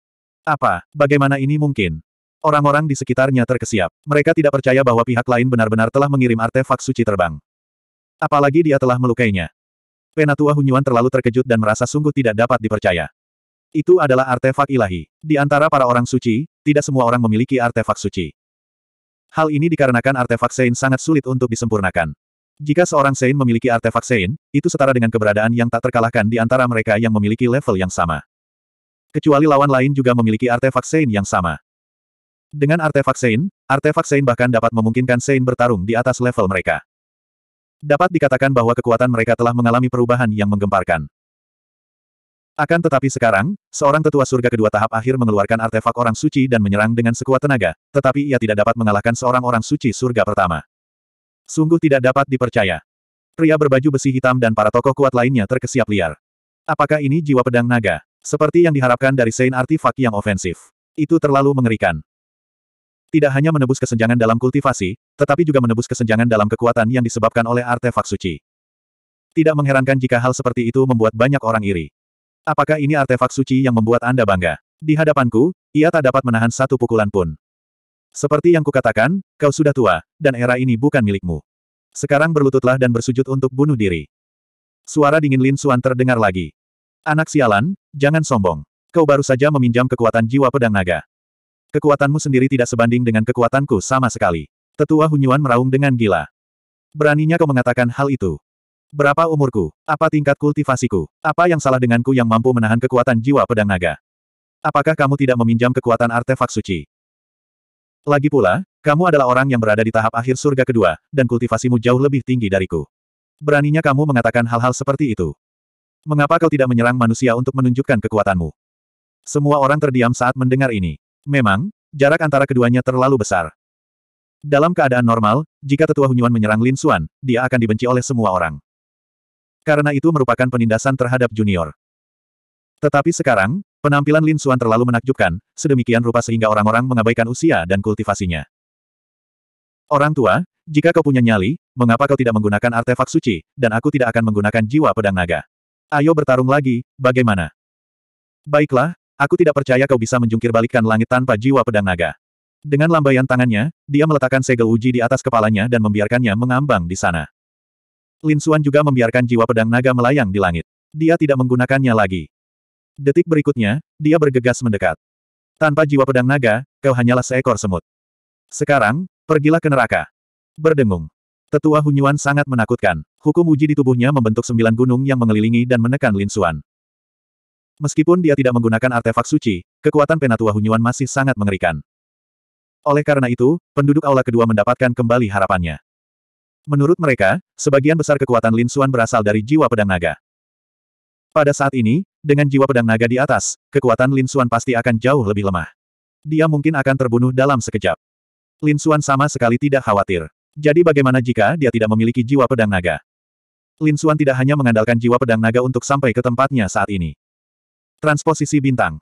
Apa, bagaimana ini mungkin? Orang-orang di sekitarnya terkesiap. Mereka tidak percaya bahwa pihak lain benar-benar telah mengirim artefak suci terbang. Apalagi dia telah melukainya. Penatua Hunyuan terlalu terkejut dan merasa sungguh tidak dapat dipercaya. Itu adalah artefak ilahi. Di antara para orang suci, tidak semua orang memiliki artefak suci. Hal ini dikarenakan artefak Sein sangat sulit untuk disempurnakan. Jika seorang Sein memiliki artefak Sein, itu setara dengan keberadaan yang tak terkalahkan di antara mereka yang memiliki level yang sama. Kecuali lawan lain juga memiliki artefak Sein yang sama. Dengan artefak Sein, artefak Sein bahkan dapat memungkinkan Sein bertarung di atas level mereka. Dapat dikatakan bahwa kekuatan mereka telah mengalami perubahan yang menggemparkan. Akan tetapi sekarang, seorang tetua surga kedua tahap akhir mengeluarkan artefak orang suci dan menyerang dengan sekuat tenaga, tetapi ia tidak dapat mengalahkan seorang orang suci surga pertama. Sungguh tidak dapat dipercaya. Pria berbaju besi hitam dan para tokoh kuat lainnya terkesiap liar. Apakah ini jiwa pedang naga? Seperti yang diharapkan dari Saint Artifak yang ofensif. Itu terlalu mengerikan. Tidak hanya menebus kesenjangan dalam kultivasi, tetapi juga menebus kesenjangan dalam kekuatan yang disebabkan oleh artefak suci. Tidak mengherankan jika hal seperti itu membuat banyak orang iri. Apakah ini artefak suci yang membuat Anda bangga? Di hadapanku, ia tak dapat menahan satu pukulan pun. Seperti yang kukatakan, kau sudah tua, dan era ini bukan milikmu. Sekarang berlututlah dan bersujud untuk bunuh diri. Suara dingin Lin Suan terdengar lagi. Anak sialan, jangan sombong. Kau baru saja meminjam kekuatan jiwa pedang naga. Kekuatanmu sendiri tidak sebanding dengan kekuatanku sama sekali. Tetua Hunyuan meraung dengan gila. Beraninya kau mengatakan hal itu. Berapa umurku? Apa tingkat kultivasiku? Apa yang salah denganku yang mampu menahan kekuatan jiwa pedang naga? Apakah kamu tidak meminjam kekuatan artefak suci? Lagi pula, kamu adalah orang yang berada di tahap akhir surga kedua, dan kultivasimu jauh lebih tinggi dariku. Beraninya kamu mengatakan hal-hal seperti itu. Mengapa kau tidak menyerang manusia untuk menunjukkan kekuatanmu? Semua orang terdiam saat mendengar ini. Memang, jarak antara keduanya terlalu besar. Dalam keadaan normal, jika tetua Hunyuan menyerang Lin Xuan, dia akan dibenci oleh semua orang. Karena itu merupakan penindasan terhadap junior. Tetapi sekarang, penampilan Lin Xuan terlalu menakjubkan, sedemikian rupa sehingga orang-orang mengabaikan usia dan kultivasinya. Orang tua, jika kau punya nyali, mengapa kau tidak menggunakan artefak suci, dan aku tidak akan menggunakan jiwa pedang naga? Ayo bertarung lagi, bagaimana? Baiklah, aku tidak percaya kau bisa menjungkir langit tanpa jiwa pedang naga. Dengan lambaian tangannya, dia meletakkan segel uji di atas kepalanya dan membiarkannya mengambang di sana. Lin Xuan juga membiarkan jiwa pedang naga melayang di langit. Dia tidak menggunakannya lagi. Detik berikutnya, dia bergegas mendekat. Tanpa jiwa pedang naga, kau hanyalah seekor semut. Sekarang, pergilah ke neraka. Berdengung. Tetua Hunyuan sangat menakutkan. Hukum uji di tubuhnya membentuk sembilan gunung yang mengelilingi dan menekan Lin Xuan. Meskipun dia tidak menggunakan artefak suci, kekuatan penatua Hunyuan masih sangat mengerikan. Oleh karena itu, penduduk aula kedua mendapatkan kembali harapannya. Menurut mereka, sebagian besar kekuatan Lin Xuan berasal dari jiwa pedang naga. Pada saat ini, dengan jiwa pedang naga di atas, kekuatan Lin Xuan pasti akan jauh lebih lemah. Dia mungkin akan terbunuh dalam sekejap. Lin Xuan sama sekali tidak khawatir. Jadi bagaimana jika dia tidak memiliki jiwa pedang naga? Lin Suan tidak hanya mengandalkan jiwa pedang naga untuk sampai ke tempatnya saat ini. Transposisi bintang.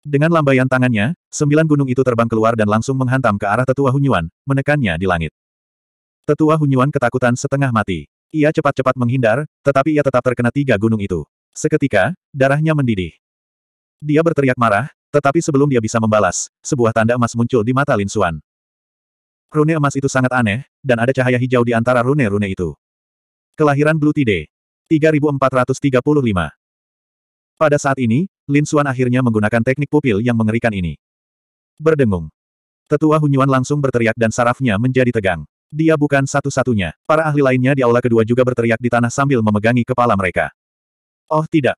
Dengan lambaian tangannya, sembilan gunung itu terbang keluar dan langsung menghantam ke arah tetua Hunyuan, menekannya di langit. Tetua Hunyuan ketakutan setengah mati. Ia cepat-cepat menghindar, tetapi ia tetap terkena tiga gunung itu. Seketika, darahnya mendidih. Dia berteriak marah, tetapi sebelum dia bisa membalas, sebuah tanda emas muncul di mata Lin Suan. Rune emas itu sangat aneh, dan ada cahaya hijau di antara rune-rune itu. Kelahiran Blue Tide. 3435. Pada saat ini, Lin Xuan akhirnya menggunakan teknik pupil yang mengerikan ini. Berdengung. Tetua Hunyuan langsung berteriak dan sarafnya menjadi tegang. Dia bukan satu-satunya. Para ahli lainnya di aula kedua juga berteriak di tanah sambil memegangi kepala mereka. Oh tidak.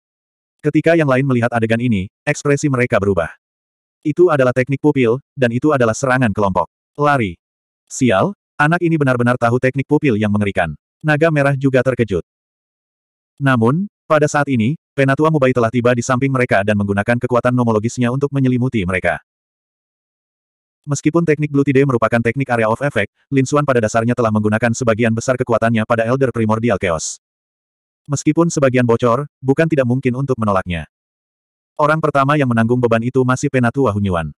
Ketika yang lain melihat adegan ini, ekspresi mereka berubah. Itu adalah teknik pupil, dan itu adalah serangan kelompok. Lari. Sial, anak ini benar-benar tahu teknik pupil yang mengerikan naga merah juga terkejut. Namun, pada saat ini, Penatua Mubai telah tiba di samping mereka dan menggunakan kekuatan nomologisnya untuk menyelimuti mereka. Meskipun teknik Blue Tide merupakan teknik area of effect, Lin Xuan pada dasarnya telah menggunakan sebagian besar kekuatannya pada Elder Primordial Chaos. Meskipun sebagian bocor, bukan tidak mungkin untuk menolaknya. Orang pertama yang menanggung beban itu masih Penatua Hunyuan.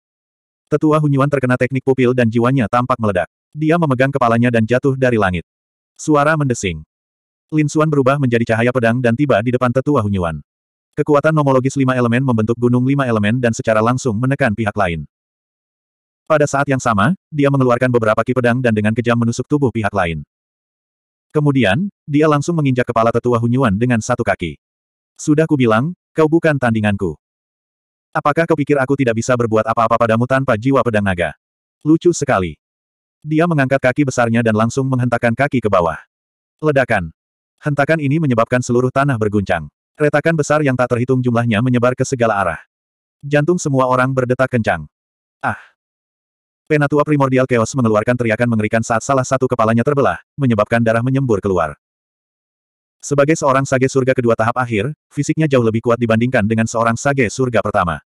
Tetua Hunyuan terkena teknik pupil dan jiwanya tampak meledak. Dia memegang kepalanya dan jatuh dari langit. Suara mendesing. Lin Xuan berubah menjadi cahaya pedang dan tiba di depan tetua Hunyuan. Kekuatan nomologis lima elemen membentuk gunung lima elemen dan secara langsung menekan pihak lain. Pada saat yang sama, dia mengeluarkan beberapa ki pedang dan dengan kejam menusuk tubuh pihak lain. Kemudian, dia langsung menginjak kepala tetua Hunyuan dengan satu kaki. Sudah kubilang, kau bukan tandinganku. Apakah kau pikir aku tidak bisa berbuat apa-apa padamu tanpa jiwa pedang naga? Lucu sekali. Dia mengangkat kaki besarnya dan langsung menghentakkan kaki ke bawah. Ledakan. Hentakan ini menyebabkan seluruh tanah berguncang. Retakan besar yang tak terhitung jumlahnya menyebar ke segala arah. Jantung semua orang berdetak kencang. Ah! Penatua primordial chaos mengeluarkan teriakan mengerikan saat salah satu kepalanya terbelah, menyebabkan darah menyembur keluar. Sebagai seorang sage surga kedua tahap akhir, fisiknya jauh lebih kuat dibandingkan dengan seorang sage surga pertama.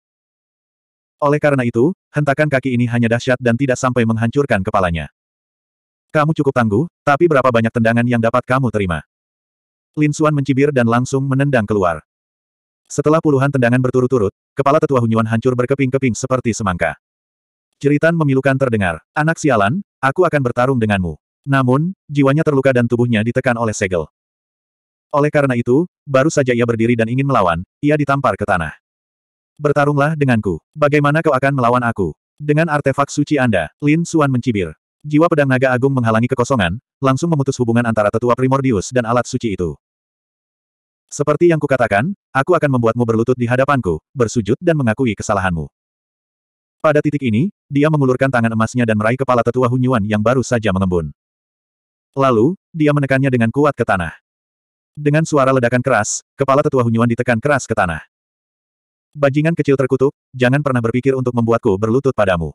Oleh karena itu, hentakan kaki ini hanya dahsyat dan tidak sampai menghancurkan kepalanya. Kamu cukup tangguh, tapi berapa banyak tendangan yang dapat kamu terima? Lin Xuan mencibir dan langsung menendang keluar. Setelah puluhan tendangan berturut-turut, kepala tetua Hunyuan hancur berkeping-keping seperti semangka. Jeritan memilukan terdengar. Anak sialan, aku akan bertarung denganmu. Namun, jiwanya terluka dan tubuhnya ditekan oleh segel. Oleh karena itu, baru saja ia berdiri dan ingin melawan, ia ditampar ke tanah. Bertarunglah denganku. Bagaimana kau akan melawan aku? Dengan artefak suci Anda, Lin Suan mencibir. Jiwa pedang naga agung menghalangi kekosongan, langsung memutus hubungan antara tetua primordius dan alat suci itu. Seperti yang kukatakan, aku akan membuatmu berlutut di hadapanku, bersujud dan mengakui kesalahanmu. Pada titik ini, dia mengulurkan tangan emasnya dan meraih kepala tetua Hunyuan yang baru saja mengembun. Lalu, dia menekannya dengan kuat ke tanah. Dengan suara ledakan keras, kepala tetua Hunyuan ditekan keras ke tanah. Bajingan kecil terkutuk, jangan pernah berpikir untuk membuatku berlutut padamu.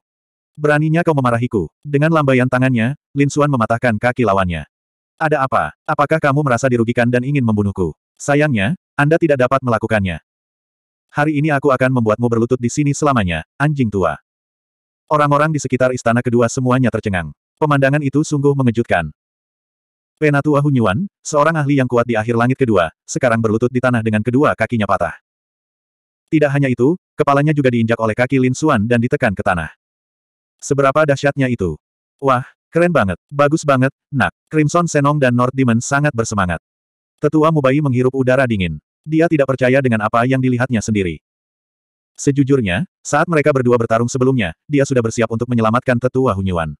Beraninya kau memarahiku. Dengan lambaian tangannya, Lin Suan mematahkan kaki lawannya. Ada apa? Apakah kamu merasa dirugikan dan ingin membunuhku? Sayangnya, Anda tidak dapat melakukannya. Hari ini aku akan membuatmu berlutut di sini selamanya, anjing tua. Orang-orang di sekitar istana kedua semuanya tercengang. Pemandangan itu sungguh mengejutkan. Penatua Hunyuan, seorang ahli yang kuat di akhir langit kedua, sekarang berlutut di tanah dengan kedua kakinya patah. Tidak hanya itu, kepalanya juga diinjak oleh kaki Lin Xuan dan ditekan ke tanah. Seberapa dahsyatnya itu. Wah, keren banget, bagus banget, nak. Crimson Senong dan North Demon sangat bersemangat. Tetua Mubai menghirup udara dingin. Dia tidak percaya dengan apa yang dilihatnya sendiri. Sejujurnya, saat mereka berdua bertarung sebelumnya, dia sudah bersiap untuk menyelamatkan tetua Hunyuan.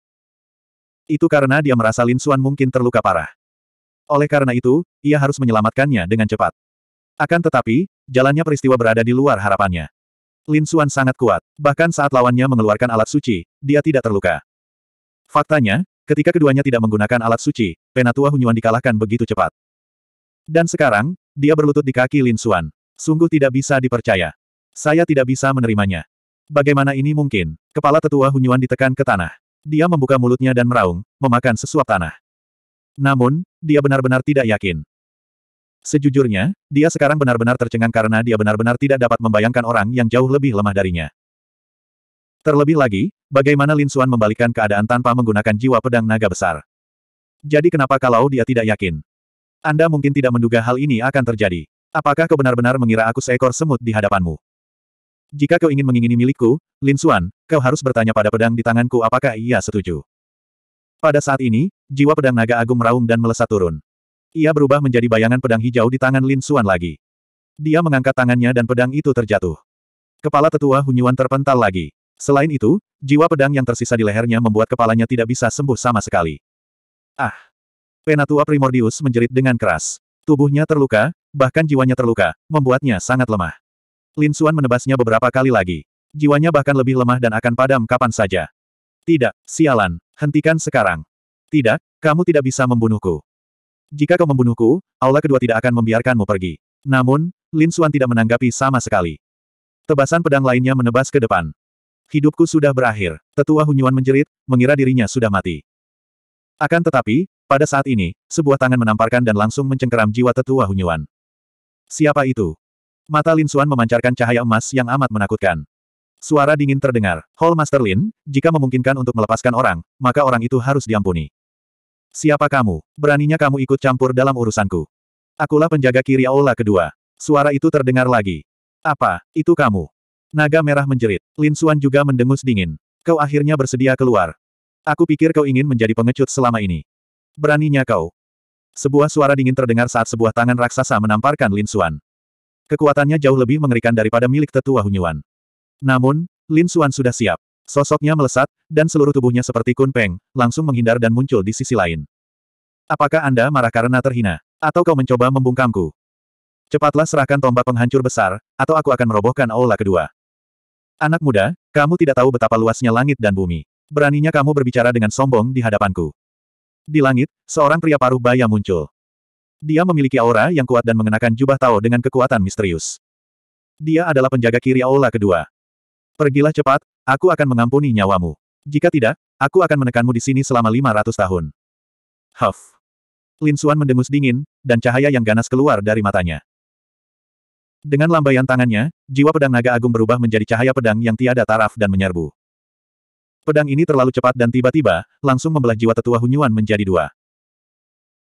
Itu karena dia merasa Lin Xuan mungkin terluka parah. Oleh karena itu, ia harus menyelamatkannya dengan cepat. Akan tetapi, jalannya peristiwa berada di luar harapannya. Lin Xuan sangat kuat, bahkan saat lawannya mengeluarkan alat suci, dia tidak terluka. Faktanya, ketika keduanya tidak menggunakan alat suci, Penatua Hunyuan dikalahkan begitu cepat. Dan sekarang, dia berlutut di kaki Lin Xuan. Sungguh tidak bisa dipercaya. Saya tidak bisa menerimanya. Bagaimana ini mungkin? Kepala tetua Hunyuan ditekan ke tanah. Dia membuka mulutnya dan meraung, memakan sesuap tanah. Namun, dia benar-benar tidak yakin. Sejujurnya, dia sekarang benar-benar tercengang karena dia benar-benar tidak dapat membayangkan orang yang jauh lebih lemah darinya. Terlebih lagi, bagaimana Lin Xuan membalikkan keadaan tanpa menggunakan jiwa pedang naga besar. Jadi kenapa kalau dia tidak yakin? Anda mungkin tidak menduga hal ini akan terjadi. Apakah kau benar-benar mengira aku seekor semut di hadapanmu? Jika kau ingin mengingini milikku, Lin Xuan, kau harus bertanya pada pedang di tanganku apakah ia setuju. Pada saat ini, jiwa pedang naga agung meraung dan melesat turun. Ia berubah menjadi bayangan pedang hijau di tangan Lin Xuan lagi. Dia mengangkat tangannya dan pedang itu terjatuh. Kepala tetua Hunyuan terpental lagi. Selain itu, jiwa pedang yang tersisa di lehernya membuat kepalanya tidak bisa sembuh sama sekali. Ah! Penatua Primordius menjerit dengan keras. Tubuhnya terluka, bahkan jiwanya terluka, membuatnya sangat lemah. Lin Xuan menebasnya beberapa kali lagi. Jiwanya bahkan lebih lemah dan akan padam kapan saja. Tidak, sialan, hentikan sekarang. Tidak, kamu tidak bisa membunuhku. Jika kau membunuhku, Aula kedua tidak akan membiarkanmu pergi. Namun, Lin Xuan tidak menanggapi sama sekali. Tebasan pedang lainnya menebas ke depan. Hidupku sudah berakhir. Tetua Hunyuan menjerit, mengira dirinya sudah mati. Akan tetapi, pada saat ini, sebuah tangan menamparkan dan langsung mencengkeram jiwa tetua Hunyuan. Siapa itu? Mata Lin Xuan memancarkan cahaya emas yang amat menakutkan. Suara dingin terdengar. Hall Master Lin, jika memungkinkan untuk melepaskan orang, maka orang itu harus diampuni. Siapa kamu? Beraninya kamu ikut campur dalam urusanku. Akulah penjaga kiri aula kedua. Suara itu terdengar lagi. Apa, itu kamu? Naga merah menjerit. Lin Xuan juga mendengus dingin. Kau akhirnya bersedia keluar. Aku pikir kau ingin menjadi pengecut selama ini. Beraninya kau. Sebuah suara dingin terdengar saat sebuah tangan raksasa menamparkan Lin Xuan. Kekuatannya jauh lebih mengerikan daripada milik tetua Hunyuan. Namun, Lin Xuan sudah siap. Sosoknya melesat, dan seluruh tubuhnya seperti kunpeng, langsung menghindar dan muncul di sisi lain. Apakah Anda marah karena terhina? Atau kau mencoba membungkamku? Cepatlah serahkan tombak penghancur besar, atau aku akan merobohkan aula kedua. Anak muda, kamu tidak tahu betapa luasnya langit dan bumi. Beraninya kamu berbicara dengan sombong di hadapanku. Di langit, seorang pria paruh baya muncul. Dia memiliki aura yang kuat dan mengenakan jubah Tao dengan kekuatan misterius. Dia adalah penjaga kiri aula kedua. Pergilah cepat, Aku akan mengampuni nyawamu. Jika tidak, aku akan menekanmu di sini selama 500 tahun. Huff. Lin Xuan mendengus dingin, dan cahaya yang ganas keluar dari matanya. Dengan lambaian tangannya, jiwa pedang naga agung berubah menjadi cahaya pedang yang tiada taraf dan menyerbu. Pedang ini terlalu cepat dan tiba-tiba, langsung membelah jiwa tetua Hunyuan menjadi dua.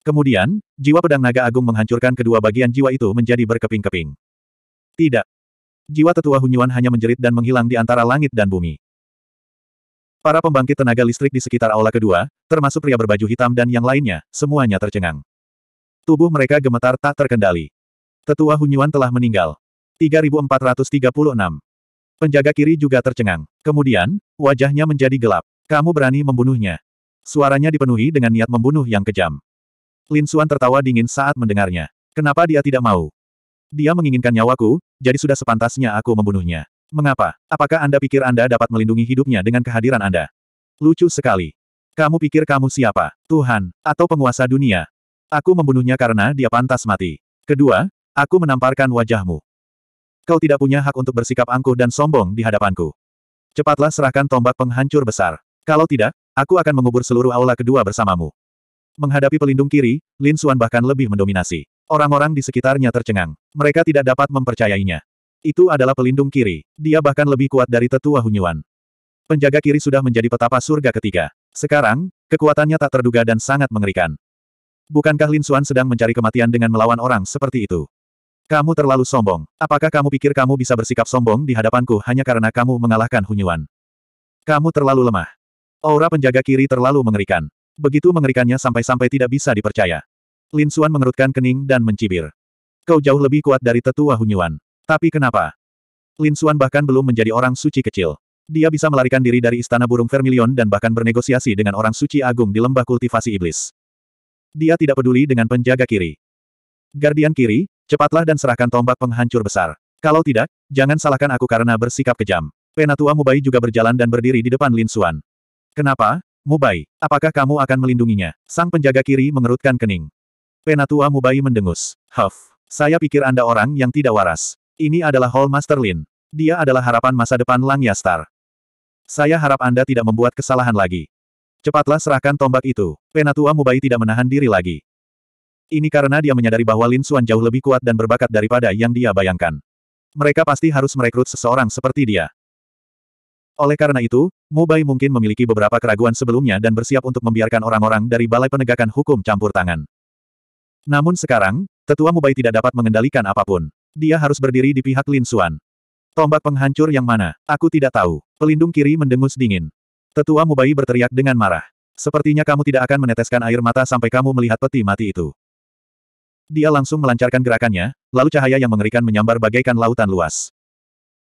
Kemudian, jiwa pedang naga agung menghancurkan kedua bagian jiwa itu menjadi berkeping-keping. Tidak, jiwa tetua Hunyuan hanya menjerit dan menghilang di antara langit dan bumi. Para pembangkit tenaga listrik di sekitar aula kedua, termasuk pria berbaju hitam dan yang lainnya, semuanya tercengang. Tubuh mereka gemetar tak terkendali. Tetua Hunyuan telah meninggal. 3436. Penjaga kiri juga tercengang. Kemudian, wajahnya menjadi gelap. Kamu berani membunuhnya. Suaranya dipenuhi dengan niat membunuh yang kejam. Lin Xuan tertawa dingin saat mendengarnya. Kenapa dia tidak mau? Dia menginginkan nyawaku, jadi sudah sepantasnya aku membunuhnya. Mengapa? Apakah Anda pikir Anda dapat melindungi hidupnya dengan kehadiran Anda? Lucu sekali. Kamu pikir kamu siapa? Tuhan, atau penguasa dunia? Aku membunuhnya karena dia pantas mati. Kedua, aku menamparkan wajahmu. Kau tidak punya hak untuk bersikap angkuh dan sombong di hadapanku. Cepatlah serahkan tombak penghancur besar. Kalau tidak, aku akan mengubur seluruh aula kedua bersamamu. Menghadapi pelindung kiri, Lin Xuan bahkan lebih mendominasi. Orang-orang di sekitarnya tercengang. Mereka tidak dapat mempercayainya. Itu adalah pelindung kiri. Dia bahkan lebih kuat dari tetua Hunyuan. Penjaga kiri sudah menjadi petapa surga ketiga. Sekarang, kekuatannya tak terduga dan sangat mengerikan. Bukankah Lin Xuan sedang mencari kematian dengan melawan orang seperti itu? Kamu terlalu sombong. Apakah kamu pikir kamu bisa bersikap sombong di hadapanku hanya karena kamu mengalahkan Hunyuan? Kamu terlalu lemah. Aura penjaga kiri terlalu mengerikan. Begitu mengerikannya sampai-sampai tidak bisa dipercaya. Lin Suan mengerutkan kening dan mencibir. Kau jauh lebih kuat dari tetua Hunyuan. Tapi kenapa? Lin Suan bahkan belum menjadi orang suci kecil. Dia bisa melarikan diri dari istana burung vermilion dan bahkan bernegosiasi dengan orang suci agung di lembah kultivasi iblis. Dia tidak peduli dengan penjaga kiri. Guardian kiri, cepatlah dan serahkan tombak penghancur besar. Kalau tidak, jangan salahkan aku karena bersikap kejam. Penatua Mubai juga berjalan dan berdiri di depan Lin Suan. Kenapa, Mubai? Apakah kamu akan melindunginya? Sang penjaga kiri mengerutkan kening. Penatua Mubai mendengus. Huff. Saya pikir Anda orang yang tidak waras. Ini adalah Hall Master Lin. Dia adalah harapan masa depan Lang Yastar. Saya harap Anda tidak membuat kesalahan lagi. Cepatlah serahkan tombak itu. Penatua Mubai tidak menahan diri lagi. Ini karena dia menyadari bahwa Lin Xuan jauh lebih kuat dan berbakat daripada yang dia bayangkan. Mereka pasti harus merekrut seseorang seperti dia. Oleh karena itu, Mubai mungkin memiliki beberapa keraguan sebelumnya dan bersiap untuk membiarkan orang-orang dari Balai Penegakan Hukum campur tangan. Namun sekarang, tetua Mubai tidak dapat mengendalikan apapun. Dia harus berdiri di pihak Lin Xuan. Tombak penghancur yang mana? Aku tidak tahu. Pelindung kiri mendengus dingin. Tetua Mubai berteriak dengan marah. Sepertinya kamu tidak akan meneteskan air mata sampai kamu melihat peti mati itu. Dia langsung melancarkan gerakannya, lalu cahaya yang mengerikan menyambar bagaikan lautan luas.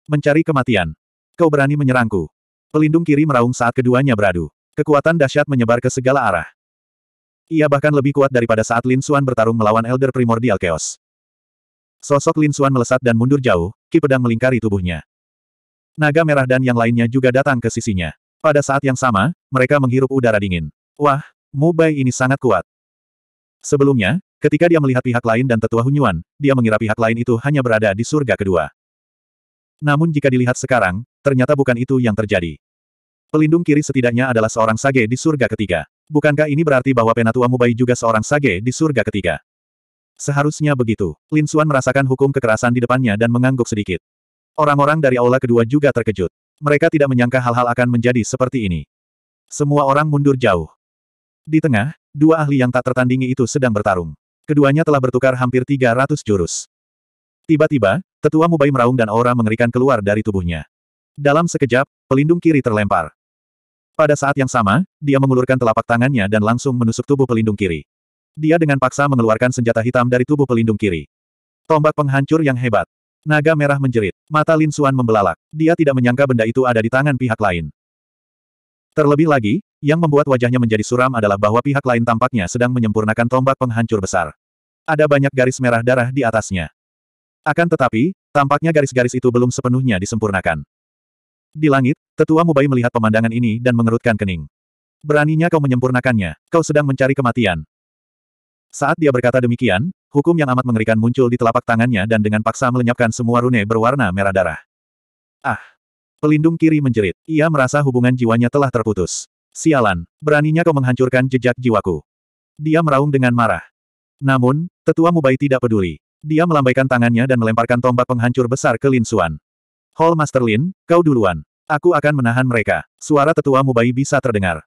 Mencari kematian. Kau berani menyerangku. Pelindung kiri meraung saat keduanya beradu. Kekuatan dahsyat menyebar ke segala arah. Ia bahkan lebih kuat daripada saat Lin Xuan bertarung melawan Elder Primordial Chaos. Sosok Lin Xuan melesat dan mundur jauh, ki pedang melingkari tubuhnya. Naga merah dan yang lainnya juga datang ke sisinya. Pada saat yang sama, mereka menghirup udara dingin. Wah, Mubai ini sangat kuat. Sebelumnya, ketika dia melihat pihak lain dan tetua Hunyuan, dia mengira pihak lain itu hanya berada di surga kedua. Namun jika dilihat sekarang, ternyata bukan itu yang terjadi. Pelindung kiri setidaknya adalah seorang sage di surga ketiga. Bukankah ini berarti bahwa penatua Mubai juga seorang sage di surga ketiga? Seharusnya begitu. Lin Suan merasakan hukum kekerasan di depannya dan mengangguk sedikit. Orang-orang dari aula kedua juga terkejut. Mereka tidak menyangka hal-hal akan menjadi seperti ini. Semua orang mundur jauh. Di tengah, dua ahli yang tak tertandingi itu sedang bertarung. Keduanya telah bertukar hampir 300 jurus. Tiba-tiba, tetua Mubai meraung dan aura mengerikan keluar dari tubuhnya. Dalam sekejap, pelindung kiri terlempar. Pada saat yang sama, dia mengulurkan telapak tangannya dan langsung menusuk tubuh pelindung kiri. Dia dengan paksa mengeluarkan senjata hitam dari tubuh pelindung kiri. Tombak penghancur yang hebat. Naga merah menjerit. Mata Lin Suan membelalak. Dia tidak menyangka benda itu ada di tangan pihak lain. Terlebih lagi, yang membuat wajahnya menjadi suram adalah bahwa pihak lain tampaknya sedang menyempurnakan tombak penghancur besar. Ada banyak garis merah darah di atasnya. Akan tetapi, tampaknya garis-garis itu belum sepenuhnya disempurnakan. Di langit, tetua Mubai melihat pemandangan ini dan mengerutkan kening. Beraninya kau menyempurnakannya, kau sedang mencari kematian. Saat dia berkata demikian, hukum yang amat mengerikan muncul di telapak tangannya dan dengan paksa melenyapkan semua rune berwarna merah darah. Ah! Pelindung kiri menjerit. Ia merasa hubungan jiwanya telah terputus. Sialan, beraninya kau menghancurkan jejak jiwaku. Dia meraung dengan marah. Namun, tetua Mubai tidak peduli. Dia melambaikan tangannya dan melemparkan tombak penghancur besar ke Lin Suan. Hall Master Lin, kau duluan. Aku akan menahan mereka. Suara tetua Mubai bisa terdengar.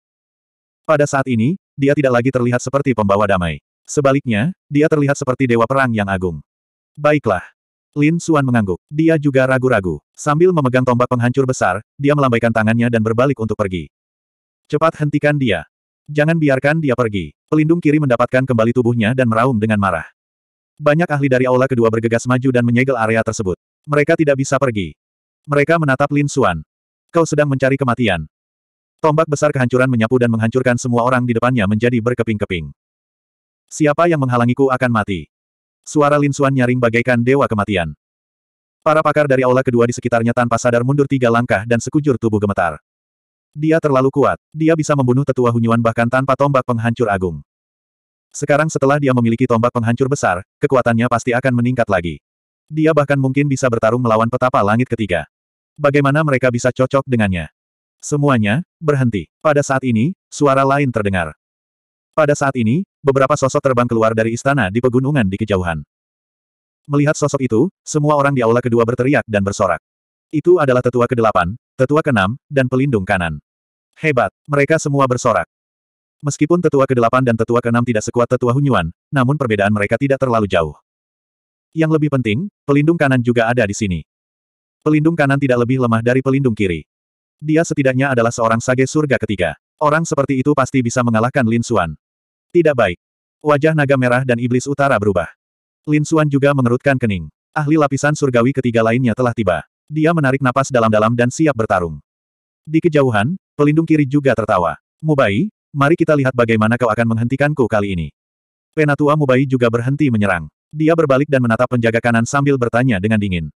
Pada saat ini, dia tidak lagi terlihat seperti pembawa damai. Sebaliknya, dia terlihat seperti dewa perang yang agung. Baiklah. Lin Suan mengangguk. Dia juga ragu-ragu. Sambil memegang tombak penghancur besar, dia melambaikan tangannya dan berbalik untuk pergi. Cepat hentikan dia. Jangan biarkan dia pergi. Pelindung kiri mendapatkan kembali tubuhnya dan meraung dengan marah. Banyak ahli dari aula kedua bergegas maju dan menyegel area tersebut. Mereka tidak bisa pergi. Mereka menatap Lin Xuan. Kau sedang mencari kematian. Tombak besar kehancuran menyapu dan menghancurkan semua orang di depannya menjadi berkeping-keping. Siapa yang menghalangiku akan mati. Suara Lin Xuan nyaring bagaikan dewa kematian. Para pakar dari aula kedua di sekitarnya tanpa sadar mundur tiga langkah dan sekujur tubuh gemetar. Dia terlalu kuat, dia bisa membunuh tetua Hunyuan bahkan tanpa tombak penghancur agung. Sekarang setelah dia memiliki tombak penghancur besar, kekuatannya pasti akan meningkat lagi. Dia bahkan mungkin bisa bertarung melawan petapa langit ketiga. Bagaimana mereka bisa cocok dengannya? Semuanya, berhenti. Pada saat ini, suara lain terdengar. Pada saat ini, beberapa sosok terbang keluar dari istana di pegunungan di kejauhan. Melihat sosok itu, semua orang di aula kedua berteriak dan bersorak. Itu adalah tetua ke-8, tetua ke-6, dan pelindung kanan. Hebat, mereka semua bersorak. Meskipun tetua ke-8 dan tetua ke-6 tidak sekuat tetua Hunyuan, namun perbedaan mereka tidak terlalu jauh. Yang lebih penting, pelindung kanan juga ada di sini. Pelindung kanan tidak lebih lemah dari pelindung kiri. Dia setidaknya adalah seorang sage surga ketiga. Orang seperti itu pasti bisa mengalahkan Lin Xuan. Tidak baik. Wajah naga merah dan iblis utara berubah. Lin Xuan juga mengerutkan kening. Ahli lapisan surgawi ketiga lainnya telah tiba. Dia menarik napas dalam-dalam dan siap bertarung. Di kejauhan, pelindung kiri juga tertawa. Mubai, mari kita lihat bagaimana kau akan menghentikanku kali ini. Penatua Mubai juga berhenti menyerang. Dia berbalik dan menatap penjaga kanan sambil bertanya dengan dingin.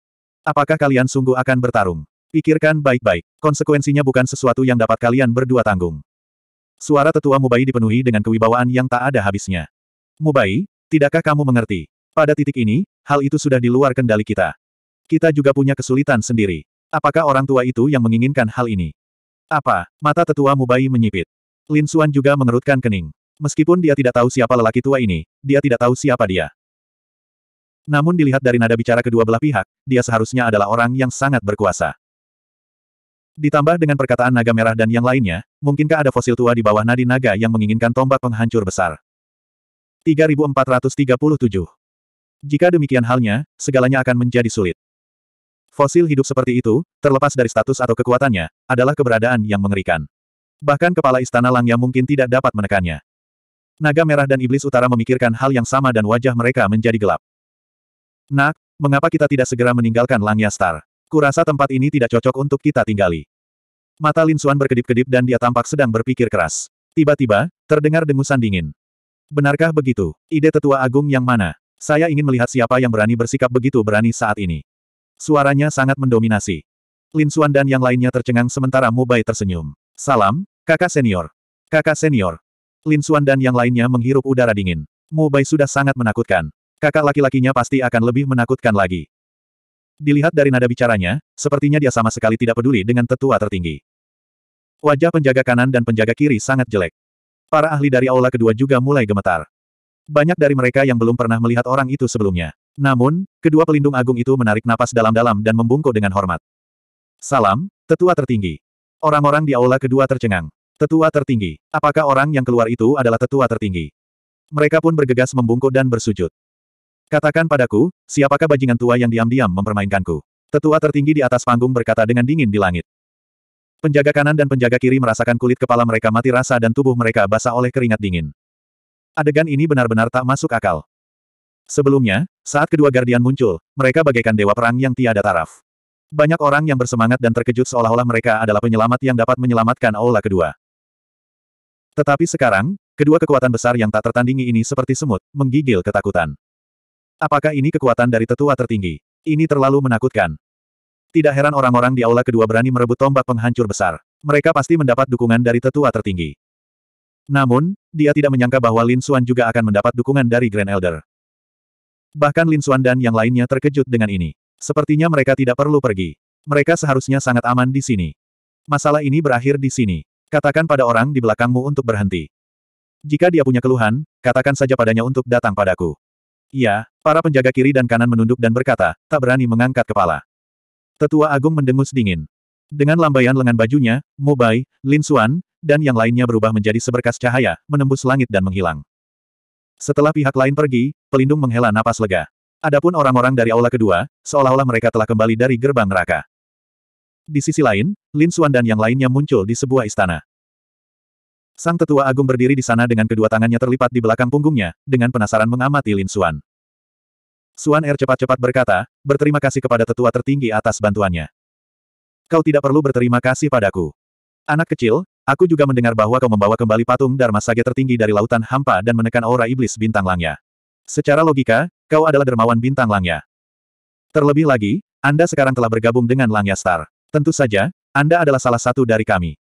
Apakah kalian sungguh akan bertarung? Pikirkan baik-baik, konsekuensinya bukan sesuatu yang dapat kalian berdua tanggung. Suara tetua Mubai dipenuhi dengan kewibawaan yang tak ada habisnya. Mubai, tidakkah kamu mengerti? Pada titik ini, hal itu sudah di luar kendali kita. Kita juga punya kesulitan sendiri. Apakah orang tua itu yang menginginkan hal ini? Apa? Mata tetua Mubai menyipit. Lin Suan juga mengerutkan kening. Meskipun dia tidak tahu siapa lelaki tua ini, dia tidak tahu siapa dia. Namun dilihat dari nada bicara kedua belah pihak, dia seharusnya adalah orang yang sangat berkuasa. Ditambah dengan perkataan naga merah dan yang lainnya, mungkinkah ada fosil tua di bawah nadi naga yang menginginkan tombak penghancur besar? 3437 Jika demikian halnya, segalanya akan menjadi sulit. Fosil hidup seperti itu, terlepas dari status atau kekuatannya, adalah keberadaan yang mengerikan. Bahkan kepala istana Langya mungkin tidak dapat menekannya. Naga merah dan iblis utara memikirkan hal yang sama dan wajah mereka menjadi gelap. Nak, mengapa kita tidak segera meninggalkan Langya Star? Kurasa tempat ini tidak cocok untuk kita tinggali. Mata Lin Xuan berkedip-kedip dan dia tampak sedang berpikir keras. Tiba-tiba, terdengar dengusan dingin. Benarkah begitu? Ide tetua agung yang mana? Saya ingin melihat siapa yang berani bersikap begitu berani saat ini. Suaranya sangat mendominasi. Lin Xuan dan yang lainnya tercengang sementara Mubai tersenyum. Salam, kakak senior. Kakak senior. Lin Xuan dan yang lainnya menghirup udara dingin. Mubai sudah sangat menakutkan. Kakak laki-lakinya pasti akan lebih menakutkan lagi. Dilihat dari nada bicaranya, sepertinya dia sama sekali tidak peduli dengan tetua tertinggi. Wajah penjaga kanan dan penjaga kiri sangat jelek. Para ahli dari aula kedua juga mulai gemetar. Banyak dari mereka yang belum pernah melihat orang itu sebelumnya. Namun, kedua pelindung agung itu menarik napas dalam-dalam dan membungkuk dengan hormat. Salam, tetua tertinggi. Orang-orang di aula kedua tercengang. Tetua tertinggi. Apakah orang yang keluar itu adalah tetua tertinggi? Mereka pun bergegas membungkuk dan bersujud. Katakan padaku, siapakah bajingan tua yang diam-diam mempermainkanku? Tetua tertinggi di atas panggung berkata dengan dingin di langit. Penjaga kanan dan penjaga kiri merasakan kulit kepala mereka mati rasa dan tubuh mereka basah oleh keringat dingin. Adegan ini benar-benar tak masuk akal. Sebelumnya, saat kedua gardian muncul, mereka bagaikan dewa perang yang tiada taraf. Banyak orang yang bersemangat dan terkejut seolah-olah mereka adalah penyelamat yang dapat menyelamatkan Aula kedua. Tetapi sekarang, kedua kekuatan besar yang tak tertandingi ini seperti semut, menggigil ketakutan. Apakah ini kekuatan dari tetua tertinggi? Ini terlalu menakutkan. Tidak heran orang-orang di aula kedua berani merebut tombak penghancur besar. Mereka pasti mendapat dukungan dari tetua tertinggi. Namun, dia tidak menyangka bahwa Lin Xuan juga akan mendapat dukungan dari Grand Elder. Bahkan Lin Xuan dan yang lainnya terkejut dengan ini. Sepertinya mereka tidak perlu pergi. Mereka seharusnya sangat aman di sini. Masalah ini berakhir di sini. Katakan pada orang di belakangmu untuk berhenti. Jika dia punya keluhan, katakan saja padanya untuk datang padaku. Iya, para penjaga kiri dan kanan menunduk dan berkata, tak berani mengangkat kepala. Tetua Agung mendengus dingin. Dengan lambaian lengan bajunya, Mubai, Lin Xuan, dan yang lainnya berubah menjadi seberkas cahaya, menembus langit dan menghilang. Setelah pihak lain pergi, pelindung menghela napas lega. Adapun orang-orang dari aula kedua, seolah-olah mereka telah kembali dari gerbang neraka. Di sisi lain, Lin Xuan dan yang lainnya muncul di sebuah istana. Sang tetua agung berdiri di sana dengan kedua tangannya terlipat di belakang punggungnya, dengan penasaran mengamati Lin Xuan. Xuan Er cepat-cepat berkata, berterima kasih kepada tetua tertinggi atas bantuannya. Kau tidak perlu berterima kasih padaku. Anak kecil, aku juga mendengar bahwa kau membawa kembali patung Dharma Sage tertinggi dari lautan hampa dan menekan aura iblis bintang langnya. Secara logika, kau adalah dermawan bintang langnya. Terlebih lagi, Anda sekarang telah bergabung dengan Langya Star. Tentu saja, Anda adalah salah satu dari kami.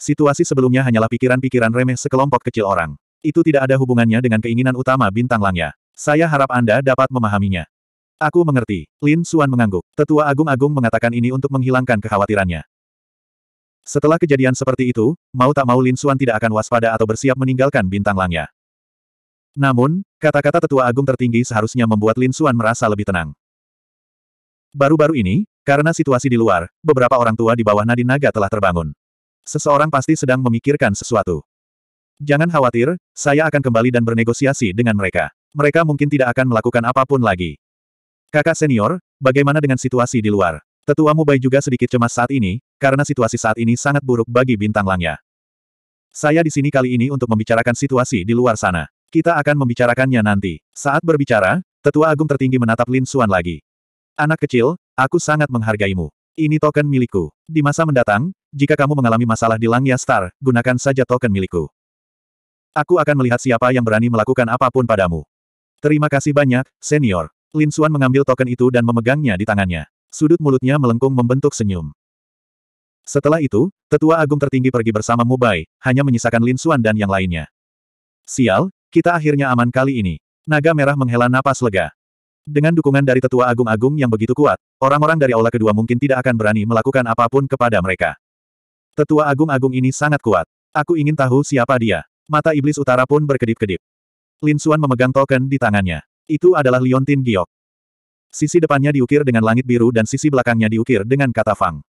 Situasi sebelumnya hanyalah pikiran-pikiran remeh sekelompok kecil orang. Itu tidak ada hubungannya dengan keinginan utama bintang langnya. Saya harap Anda dapat memahaminya. Aku mengerti. Lin Suan mengangguk. Tetua Agung-Agung mengatakan ini untuk menghilangkan kekhawatirannya. Setelah kejadian seperti itu, mau tak mau Lin Suan tidak akan waspada atau bersiap meninggalkan bintang langnya. Namun, kata-kata tetua agung tertinggi seharusnya membuat Lin Suan merasa lebih tenang. Baru-baru ini, karena situasi di luar, beberapa orang tua di bawah Nadi Naga telah terbangun. Seseorang pasti sedang memikirkan sesuatu. Jangan khawatir, saya akan kembali dan bernegosiasi dengan mereka. Mereka mungkin tidak akan melakukan apapun lagi. Kakak senior, bagaimana dengan situasi di luar? Tetua Mubai juga sedikit cemas saat ini, karena situasi saat ini sangat buruk bagi bintang langnya. Saya di sini kali ini untuk membicarakan situasi di luar sana. Kita akan membicarakannya nanti. Saat berbicara, Tetua Agung Tertinggi menatap Lin Suan lagi. Anak kecil, aku sangat menghargaimu. Ini token milikku. Di masa mendatang, jika kamu mengalami masalah di Langya Star, gunakan saja token milikku. Aku akan melihat siapa yang berani melakukan apapun padamu. Terima kasih banyak, senior. Lin Xuan mengambil token itu dan memegangnya di tangannya. Sudut mulutnya melengkung membentuk senyum. Setelah itu, tetua agung tertinggi pergi bersama Mubai, hanya menyisakan Lin Xuan dan yang lainnya. Sial, kita akhirnya aman kali ini. Naga merah menghela napas lega. Dengan dukungan dari tetua agung-agung yang begitu kuat, orang-orang dari aula kedua mungkin tidak akan berani melakukan apapun kepada mereka. Tetua agung-agung ini sangat kuat. Aku ingin tahu siapa dia. Mata iblis utara pun berkedip-kedip. Lin Suan memegang token di tangannya. Itu adalah Liontin Giok. Sisi depannya diukir dengan langit biru dan sisi belakangnya diukir dengan kata Fang.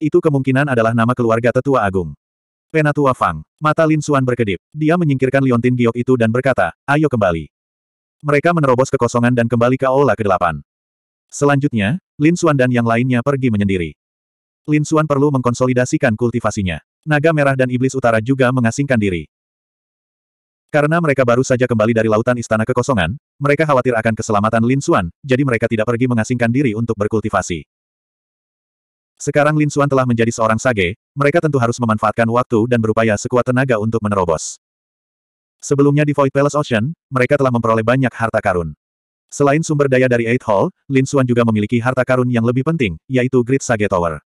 Itu kemungkinan adalah nama keluarga tetua agung. Penatua Fang. Mata Lin Suan berkedip. Dia menyingkirkan Liontin Giok itu dan berkata, ayo kembali. Mereka menerobos kekosongan dan kembali ke Aula ke-8. Selanjutnya, Lin Xuan dan yang lainnya pergi menyendiri. Lin Xuan perlu mengkonsolidasikan kultivasinya. Naga Merah dan Iblis Utara juga mengasingkan diri. Karena mereka baru saja kembali dari lautan Istana Kekosongan, mereka khawatir akan keselamatan Lin Xuan, jadi mereka tidak pergi mengasingkan diri untuk berkultivasi. Sekarang Lin Xuan telah menjadi seorang sage, mereka tentu harus memanfaatkan waktu dan berupaya sekuat tenaga untuk menerobos. Sebelumnya di Void Palace Ocean, mereka telah memperoleh banyak harta karun. Selain sumber daya dari Eight Hall, Lin Xuan juga memiliki harta karun yang lebih penting, yaitu Grid Sage Tower.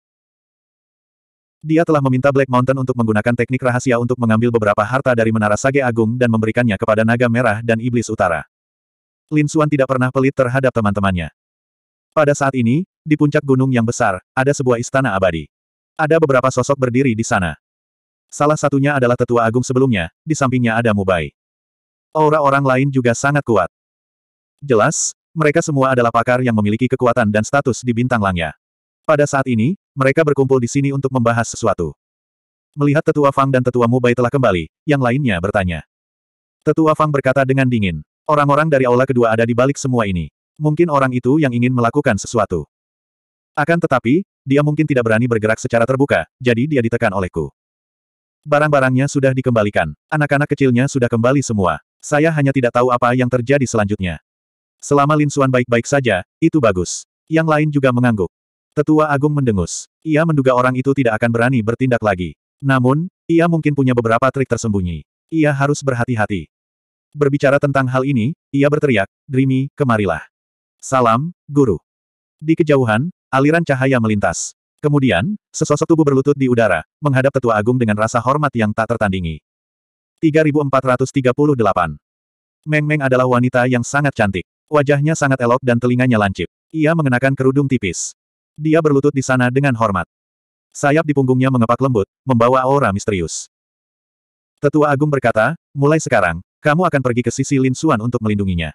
Dia telah meminta Black Mountain untuk menggunakan teknik rahasia untuk mengambil beberapa harta dari Menara Sage Agung dan memberikannya kepada Naga Merah dan Iblis Utara. Lin Xuan tidak pernah pelit terhadap teman-temannya. Pada saat ini, di puncak gunung yang besar, ada sebuah istana abadi. Ada beberapa sosok berdiri di sana. Salah satunya adalah tetua agung sebelumnya, di sampingnya ada Mubai. Aura orang lain juga sangat kuat. Jelas, mereka semua adalah pakar yang memiliki kekuatan dan status di bintang langnya. Pada saat ini, mereka berkumpul di sini untuk membahas sesuatu. Melihat tetua Fang dan tetua Mubai telah kembali, yang lainnya bertanya. Tetua Fang berkata dengan dingin, orang-orang dari aula kedua ada di balik semua ini. Mungkin orang itu yang ingin melakukan sesuatu. Akan tetapi, dia mungkin tidak berani bergerak secara terbuka, jadi dia ditekan olehku. Barang-barangnya sudah dikembalikan. Anak-anak kecilnya sudah kembali semua. Saya hanya tidak tahu apa yang terjadi selanjutnya. Selama Lin Suan baik-baik saja, itu bagus. Yang lain juga mengangguk. Tetua Agung mendengus. Ia menduga orang itu tidak akan berani bertindak lagi. Namun, ia mungkin punya beberapa trik tersembunyi. Ia harus berhati-hati. Berbicara tentang hal ini, ia berteriak, Dreamy, kemarilah. Salam, Guru. Di kejauhan, aliran cahaya melintas. Kemudian, sesosok tubuh berlutut di udara, menghadap tetua agung dengan rasa hormat yang tak tertandingi. 3438. Meng Meng adalah wanita yang sangat cantik. Wajahnya sangat elok dan telinganya lancip. Ia mengenakan kerudung tipis. Dia berlutut di sana dengan hormat. Sayap di punggungnya mengepak lembut, membawa aura misterius. Tetua Agung berkata, mulai sekarang, kamu akan pergi ke sisi Lin Suan untuk melindunginya.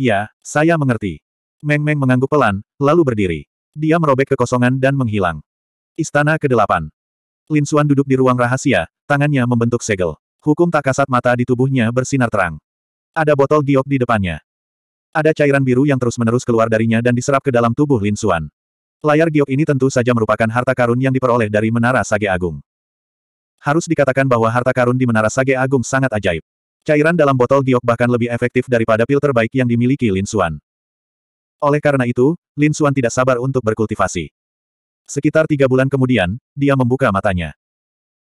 Iya, saya mengerti. Meng Meng mengangguk pelan, lalu berdiri. Dia merobek kekosongan dan menghilang. Istana ke-8. Lin Xuan duduk di ruang rahasia, tangannya membentuk segel. Hukum tak kasat mata di tubuhnya bersinar terang. Ada botol giok di depannya. Ada cairan biru yang terus-menerus keluar darinya dan diserap ke dalam tubuh Lin Xuan. Layar giok ini tentu saja merupakan harta karun yang diperoleh dari Menara Sage Agung. Harus dikatakan bahwa harta karun di Menara Sage Agung sangat ajaib. Cairan dalam botol giok bahkan lebih efektif daripada pil terbaik yang dimiliki Lin Xuan. Oleh karena itu, Lin Suan tidak sabar untuk berkultivasi. Sekitar tiga bulan kemudian, dia membuka matanya.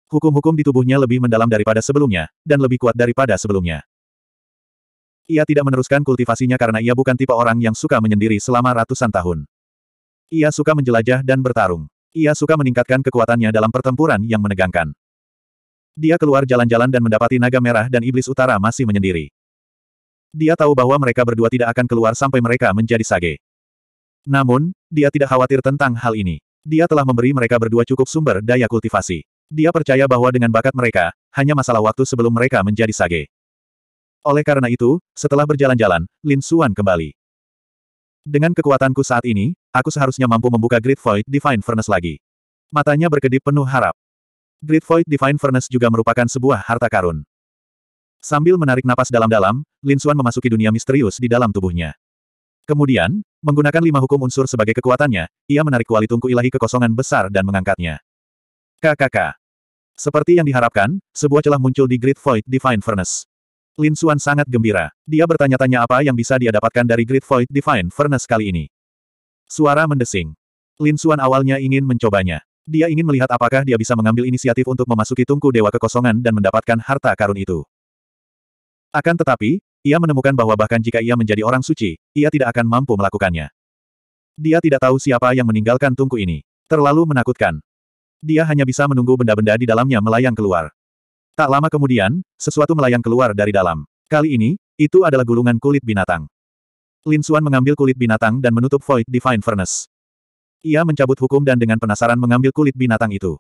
Hukum-hukum di tubuhnya lebih mendalam daripada sebelumnya, dan lebih kuat daripada sebelumnya. Ia tidak meneruskan kultivasinya karena ia bukan tipe orang yang suka menyendiri selama ratusan tahun. Ia suka menjelajah dan bertarung. Ia suka meningkatkan kekuatannya dalam pertempuran yang menegangkan. Dia keluar jalan-jalan dan mendapati naga merah dan iblis utara masih menyendiri. Dia tahu bahwa mereka berdua tidak akan keluar sampai mereka menjadi sage. Namun, dia tidak khawatir tentang hal ini. Dia telah memberi mereka berdua cukup sumber daya kultivasi. Dia percaya bahwa dengan bakat mereka, hanya masalah waktu sebelum mereka menjadi sage. Oleh karena itu, setelah berjalan-jalan, Lin Xuan kembali. Dengan kekuatanku saat ini, aku seharusnya mampu membuka Great Void Divine Furnace lagi. Matanya berkedip penuh harap. Great Void Divine Furnace juga merupakan sebuah harta karun. Sambil menarik napas dalam-dalam, Lin Xuan memasuki dunia misterius di dalam tubuhnya. Kemudian, menggunakan lima hukum unsur sebagai kekuatannya, ia menarik kuali tungku ilahi kekosongan besar dan mengangkatnya. KKK. Seperti yang diharapkan, sebuah celah muncul di Great Void Divine Furnace. Lin Xuan sangat gembira. Dia bertanya-tanya apa yang bisa dia dapatkan dari Great Void Divine Furnace kali ini. Suara mendesing. Lin Xuan awalnya ingin mencobanya. Dia ingin melihat apakah dia bisa mengambil inisiatif untuk memasuki tungku Dewa Kekosongan dan mendapatkan harta karun itu. Akan tetapi, ia menemukan bahwa bahkan jika ia menjadi orang suci, ia tidak akan mampu melakukannya. Dia tidak tahu siapa yang meninggalkan tungku ini. Terlalu menakutkan. Dia hanya bisa menunggu benda-benda di dalamnya melayang keluar. Tak lama kemudian, sesuatu melayang keluar dari dalam. Kali ini, itu adalah gulungan kulit binatang. Lin Xuan mengambil kulit binatang dan menutup Void Divine Furnace. Ia mencabut hukum dan dengan penasaran mengambil kulit binatang itu.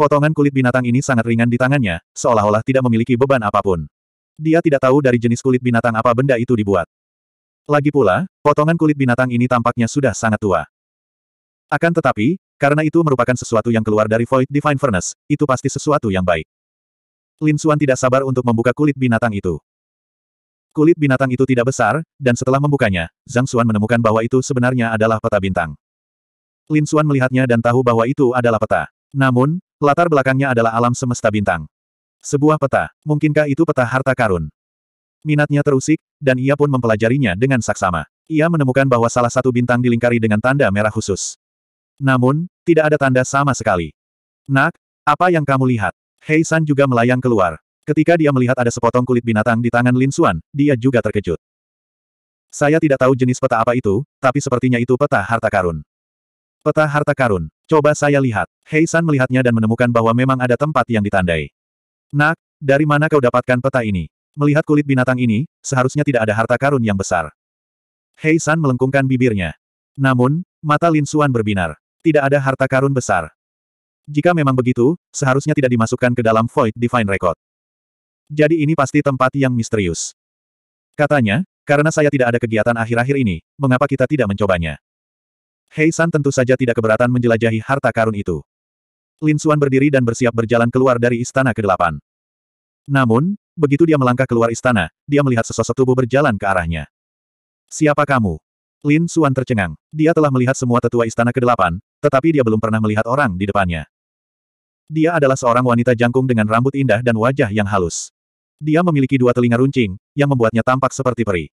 Potongan kulit binatang ini sangat ringan di tangannya, seolah-olah tidak memiliki beban apapun. Dia tidak tahu dari jenis kulit binatang apa benda itu dibuat. Lagi pula, potongan kulit binatang ini tampaknya sudah sangat tua. Akan tetapi, karena itu merupakan sesuatu yang keluar dari Void Divine Furnace, itu pasti sesuatu yang baik. Lin Xuan tidak sabar untuk membuka kulit binatang itu. Kulit binatang itu tidak besar, dan setelah membukanya, Zhang Xuan menemukan bahwa itu sebenarnya adalah peta bintang. Lin Xuan melihatnya dan tahu bahwa itu adalah peta. Namun, latar belakangnya adalah alam semesta bintang. Sebuah peta, mungkinkah itu peta harta karun? Minatnya terusik, dan ia pun mempelajarinya dengan saksama. Ia menemukan bahwa salah satu bintang dilingkari dengan tanda merah khusus. Namun, tidak ada tanda sama sekali. Nak, apa yang kamu lihat? Hei San juga melayang keluar. Ketika dia melihat ada sepotong kulit binatang di tangan Lin Xuan, dia juga terkejut. Saya tidak tahu jenis peta apa itu, tapi sepertinya itu peta harta karun. Peta harta karun. Coba saya lihat. Hei San melihatnya dan menemukan bahwa memang ada tempat yang ditandai. Nak, dari mana kau dapatkan peta ini? Melihat kulit binatang ini, seharusnya tidak ada harta karun yang besar. Hei San melengkungkan bibirnya. Namun, mata Lin Suan berbinar. Tidak ada harta karun besar. Jika memang begitu, seharusnya tidak dimasukkan ke dalam Void Divine Record. Jadi ini pasti tempat yang misterius. Katanya, karena saya tidak ada kegiatan akhir-akhir ini, mengapa kita tidak mencobanya? Hei San tentu saja tidak keberatan menjelajahi harta karun itu. Lin Suan berdiri dan bersiap berjalan keluar dari istana ke-8. Namun, begitu dia melangkah keluar istana, dia melihat sesosok tubuh berjalan ke arahnya. Siapa kamu? Lin Suan tercengang. Dia telah melihat semua tetua istana ke-8, tetapi dia belum pernah melihat orang di depannya. Dia adalah seorang wanita jangkung dengan rambut indah dan wajah yang halus. Dia memiliki dua telinga runcing, yang membuatnya tampak seperti peri.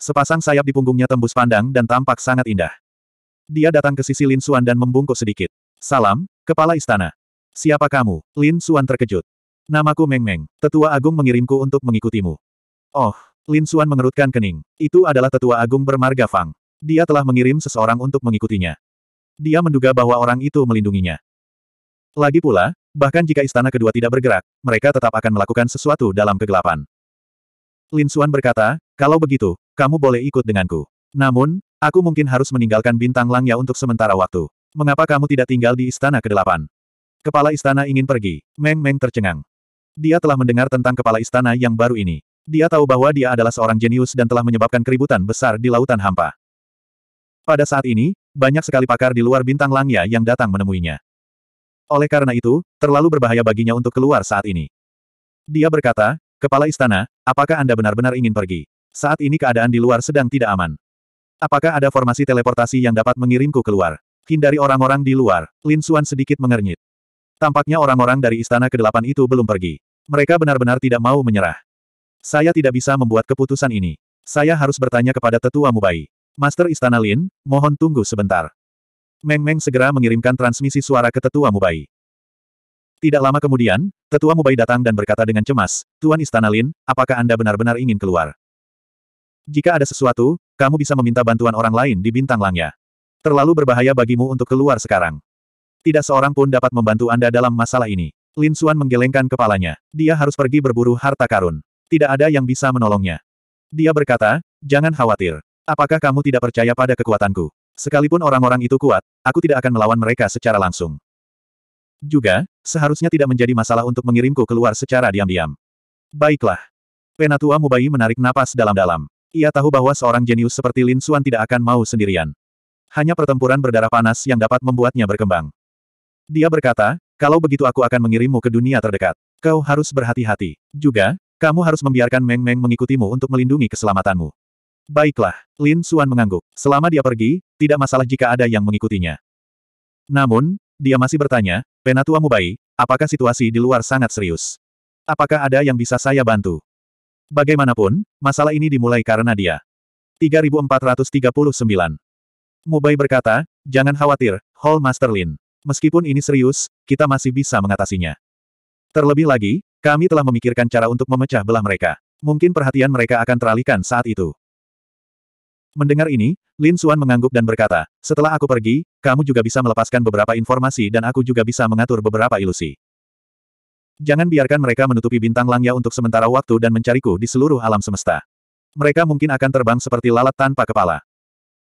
Sepasang sayap di punggungnya tembus pandang dan tampak sangat indah. Dia datang ke sisi Lin Suan dan membungkuk sedikit. Salam, Kepala Istana. Siapa kamu? Lin Suan terkejut. Namaku Meng Meng, tetua agung mengirimku untuk mengikutimu. Oh, Lin Suan mengerutkan kening. Itu adalah tetua agung bermarga Fang. Dia telah mengirim seseorang untuk mengikutinya. Dia menduga bahwa orang itu melindunginya. Lagi pula, bahkan jika istana kedua tidak bergerak, mereka tetap akan melakukan sesuatu dalam kegelapan. Lin Suan berkata, kalau begitu, kamu boleh ikut denganku. Namun, aku mungkin harus meninggalkan bintang Langnya untuk sementara waktu. Mengapa kamu tidak tinggal di istana ke-8? Kepala istana ingin pergi. Meng Meng tercengang. Dia telah mendengar tentang kepala istana yang baru ini. Dia tahu bahwa dia adalah seorang jenius dan telah menyebabkan keributan besar di lautan hampa. Pada saat ini, banyak sekali pakar di luar bintang Langya yang datang menemuinya. Oleh karena itu, terlalu berbahaya baginya untuk keluar saat ini. Dia berkata, Kepala Istana, apakah Anda benar-benar ingin pergi? Saat ini keadaan di luar sedang tidak aman. Apakah ada formasi teleportasi yang dapat mengirimku keluar? Hindari orang-orang di luar, Lin Suan sedikit mengernyit. Tampaknya orang-orang dari Istana Kedelapan itu belum pergi. Mereka benar-benar tidak mau menyerah. Saya tidak bisa membuat keputusan ini. Saya harus bertanya kepada tetua Mubai. Master Istana Lin, mohon tunggu sebentar. Meng Meng segera mengirimkan transmisi suara ke tetua Mubai. Tidak lama kemudian, tetua Mubai datang dan berkata dengan cemas, Tuan Istana Lin, apakah Anda benar-benar ingin keluar? Jika ada sesuatu, kamu bisa meminta bantuan orang lain di bintang Langnya. Terlalu berbahaya bagimu untuk keluar sekarang. Tidak seorang pun dapat membantu Anda dalam masalah ini. Lin Xuan menggelengkan kepalanya. Dia harus pergi berburu harta karun. Tidak ada yang bisa menolongnya. Dia berkata, jangan khawatir. Apakah kamu tidak percaya pada kekuatanku? Sekalipun orang-orang itu kuat, aku tidak akan melawan mereka secara langsung. Juga, seharusnya tidak menjadi masalah untuk mengirimku keluar secara diam-diam. Baiklah. Penatua Mubai menarik napas dalam-dalam. Ia tahu bahwa seorang jenius seperti Lin Xuan tidak akan mau sendirian hanya pertempuran berdarah panas yang dapat membuatnya berkembang. Dia berkata, kalau begitu aku akan mengirimmu ke dunia terdekat. Kau harus berhati-hati. Juga, kamu harus membiarkan Meng Meng mengikutimu untuk melindungi keselamatanmu. Baiklah, Lin Suan mengangguk. Selama dia pergi, tidak masalah jika ada yang mengikutinya. Namun, dia masih bertanya, Penatua Mubai, apakah situasi di luar sangat serius? Apakah ada yang bisa saya bantu? Bagaimanapun, masalah ini dimulai karena dia. 3439 Mubai berkata, jangan khawatir, Hall Master Lin. Meskipun ini serius, kita masih bisa mengatasinya. Terlebih lagi, kami telah memikirkan cara untuk memecah belah mereka. Mungkin perhatian mereka akan teralihkan saat itu. Mendengar ini, Lin Xuan mengangguk dan berkata, setelah aku pergi, kamu juga bisa melepaskan beberapa informasi dan aku juga bisa mengatur beberapa ilusi. Jangan biarkan mereka menutupi bintang langya untuk sementara waktu dan mencariku di seluruh alam semesta. Mereka mungkin akan terbang seperti lalat tanpa kepala.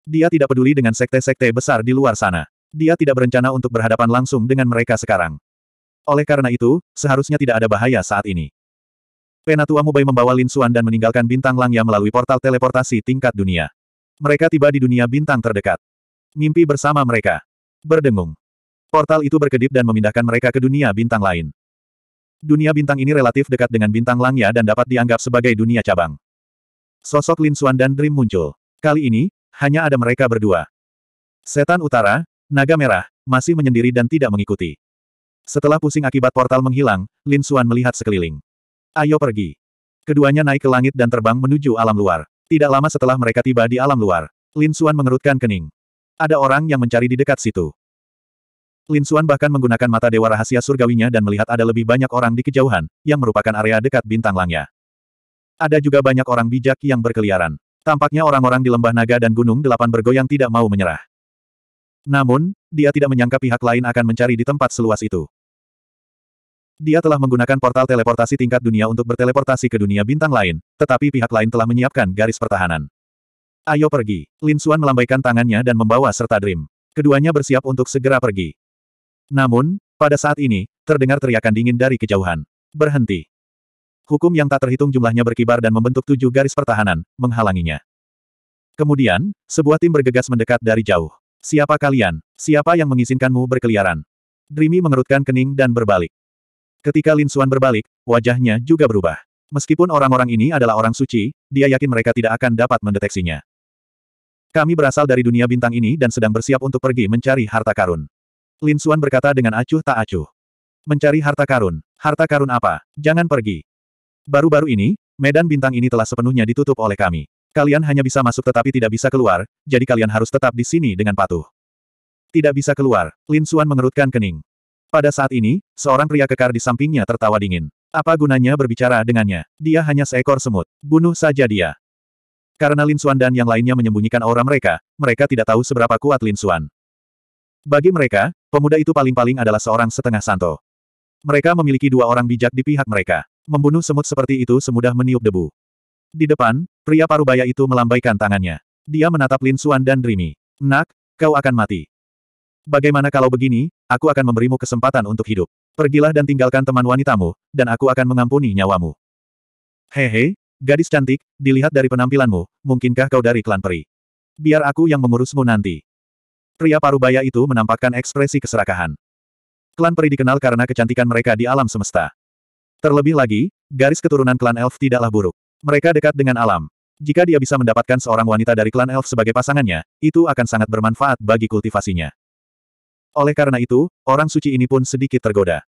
Dia tidak peduli dengan sekte-sekte besar di luar sana. Dia tidak berencana untuk berhadapan langsung dengan mereka sekarang. Oleh karena itu, seharusnya tidak ada bahaya saat ini. Penatua Mubai membawa Lin Xuan dan meninggalkan bintang Langya melalui portal teleportasi tingkat dunia. Mereka tiba di dunia bintang terdekat. Mimpi bersama mereka. Berdengung. Portal itu berkedip dan memindahkan mereka ke dunia bintang lain. Dunia bintang ini relatif dekat dengan bintang Langya dan dapat dianggap sebagai dunia cabang. Sosok Lin Xuan dan Dream muncul. Kali ini, hanya ada mereka berdua. Setan utara, naga merah, masih menyendiri dan tidak mengikuti. Setelah pusing akibat portal menghilang, Lin Xuan melihat sekeliling. Ayo pergi. Keduanya naik ke langit dan terbang menuju alam luar. Tidak lama setelah mereka tiba di alam luar, Lin Xuan mengerutkan kening. Ada orang yang mencari di dekat situ. Lin Xuan bahkan menggunakan mata dewa rahasia surgawinya dan melihat ada lebih banyak orang di kejauhan, yang merupakan area dekat bintang langnya. Ada juga banyak orang bijak yang berkeliaran. Tampaknya orang-orang di lembah naga dan gunung delapan bergoyang tidak mau menyerah. Namun, dia tidak menyangka pihak lain akan mencari di tempat seluas itu. Dia telah menggunakan portal teleportasi tingkat dunia untuk berteleportasi ke dunia bintang lain, tetapi pihak lain telah menyiapkan garis pertahanan. Ayo pergi. Lin Xuan melambaikan tangannya dan membawa serta Dream. Keduanya bersiap untuk segera pergi. Namun, pada saat ini, terdengar teriakan dingin dari kejauhan. Berhenti. Hukum yang tak terhitung jumlahnya berkibar dan membentuk tujuh garis pertahanan, menghalanginya. Kemudian, sebuah tim bergegas mendekat dari jauh. Siapa kalian? Siapa yang mengizinkanmu berkeliaran? Dreamy mengerutkan kening dan berbalik. Ketika Lin Xuan berbalik, wajahnya juga berubah. Meskipun orang-orang ini adalah orang suci, dia yakin mereka tidak akan dapat mendeteksinya. Kami berasal dari dunia bintang ini dan sedang bersiap untuk pergi mencari harta karun. Lin Xuan berkata dengan acuh tak acuh. Mencari harta karun. Harta karun apa? Jangan pergi. Baru-baru ini, medan bintang ini telah sepenuhnya ditutup oleh kami. Kalian hanya bisa masuk tetapi tidak bisa keluar, jadi kalian harus tetap di sini dengan patuh. Tidak bisa keluar, Lin Suan mengerutkan kening. Pada saat ini, seorang pria kekar di sampingnya tertawa dingin. Apa gunanya berbicara dengannya? Dia hanya seekor semut. Bunuh saja dia. Karena Lin Suan dan yang lainnya menyembunyikan aura mereka, mereka tidak tahu seberapa kuat Lin Suan. Bagi mereka, pemuda itu paling-paling adalah seorang setengah santo. Mereka memiliki dua orang bijak di pihak mereka. Membunuh semut seperti itu semudah meniup debu. Di depan, pria parubaya itu melambaikan tangannya. Dia menatap Lin Suan dan Rimi. Nak, kau akan mati. Bagaimana kalau begini, aku akan memberimu kesempatan untuk hidup. Pergilah dan tinggalkan teman wanitamu, dan aku akan mengampuni nyawamu. Hehe, gadis cantik, dilihat dari penampilanmu, mungkinkah kau dari klan peri? Biar aku yang mengurusmu nanti. Pria parubaya itu menampakkan ekspresi keserakahan. Klan peri dikenal karena kecantikan mereka di alam semesta. Terlebih lagi, garis keturunan klan elf tidaklah buruk. Mereka dekat dengan alam. Jika dia bisa mendapatkan seorang wanita dari klan elf sebagai pasangannya, itu akan sangat bermanfaat bagi kultivasinya. Oleh karena itu, orang suci ini pun sedikit tergoda.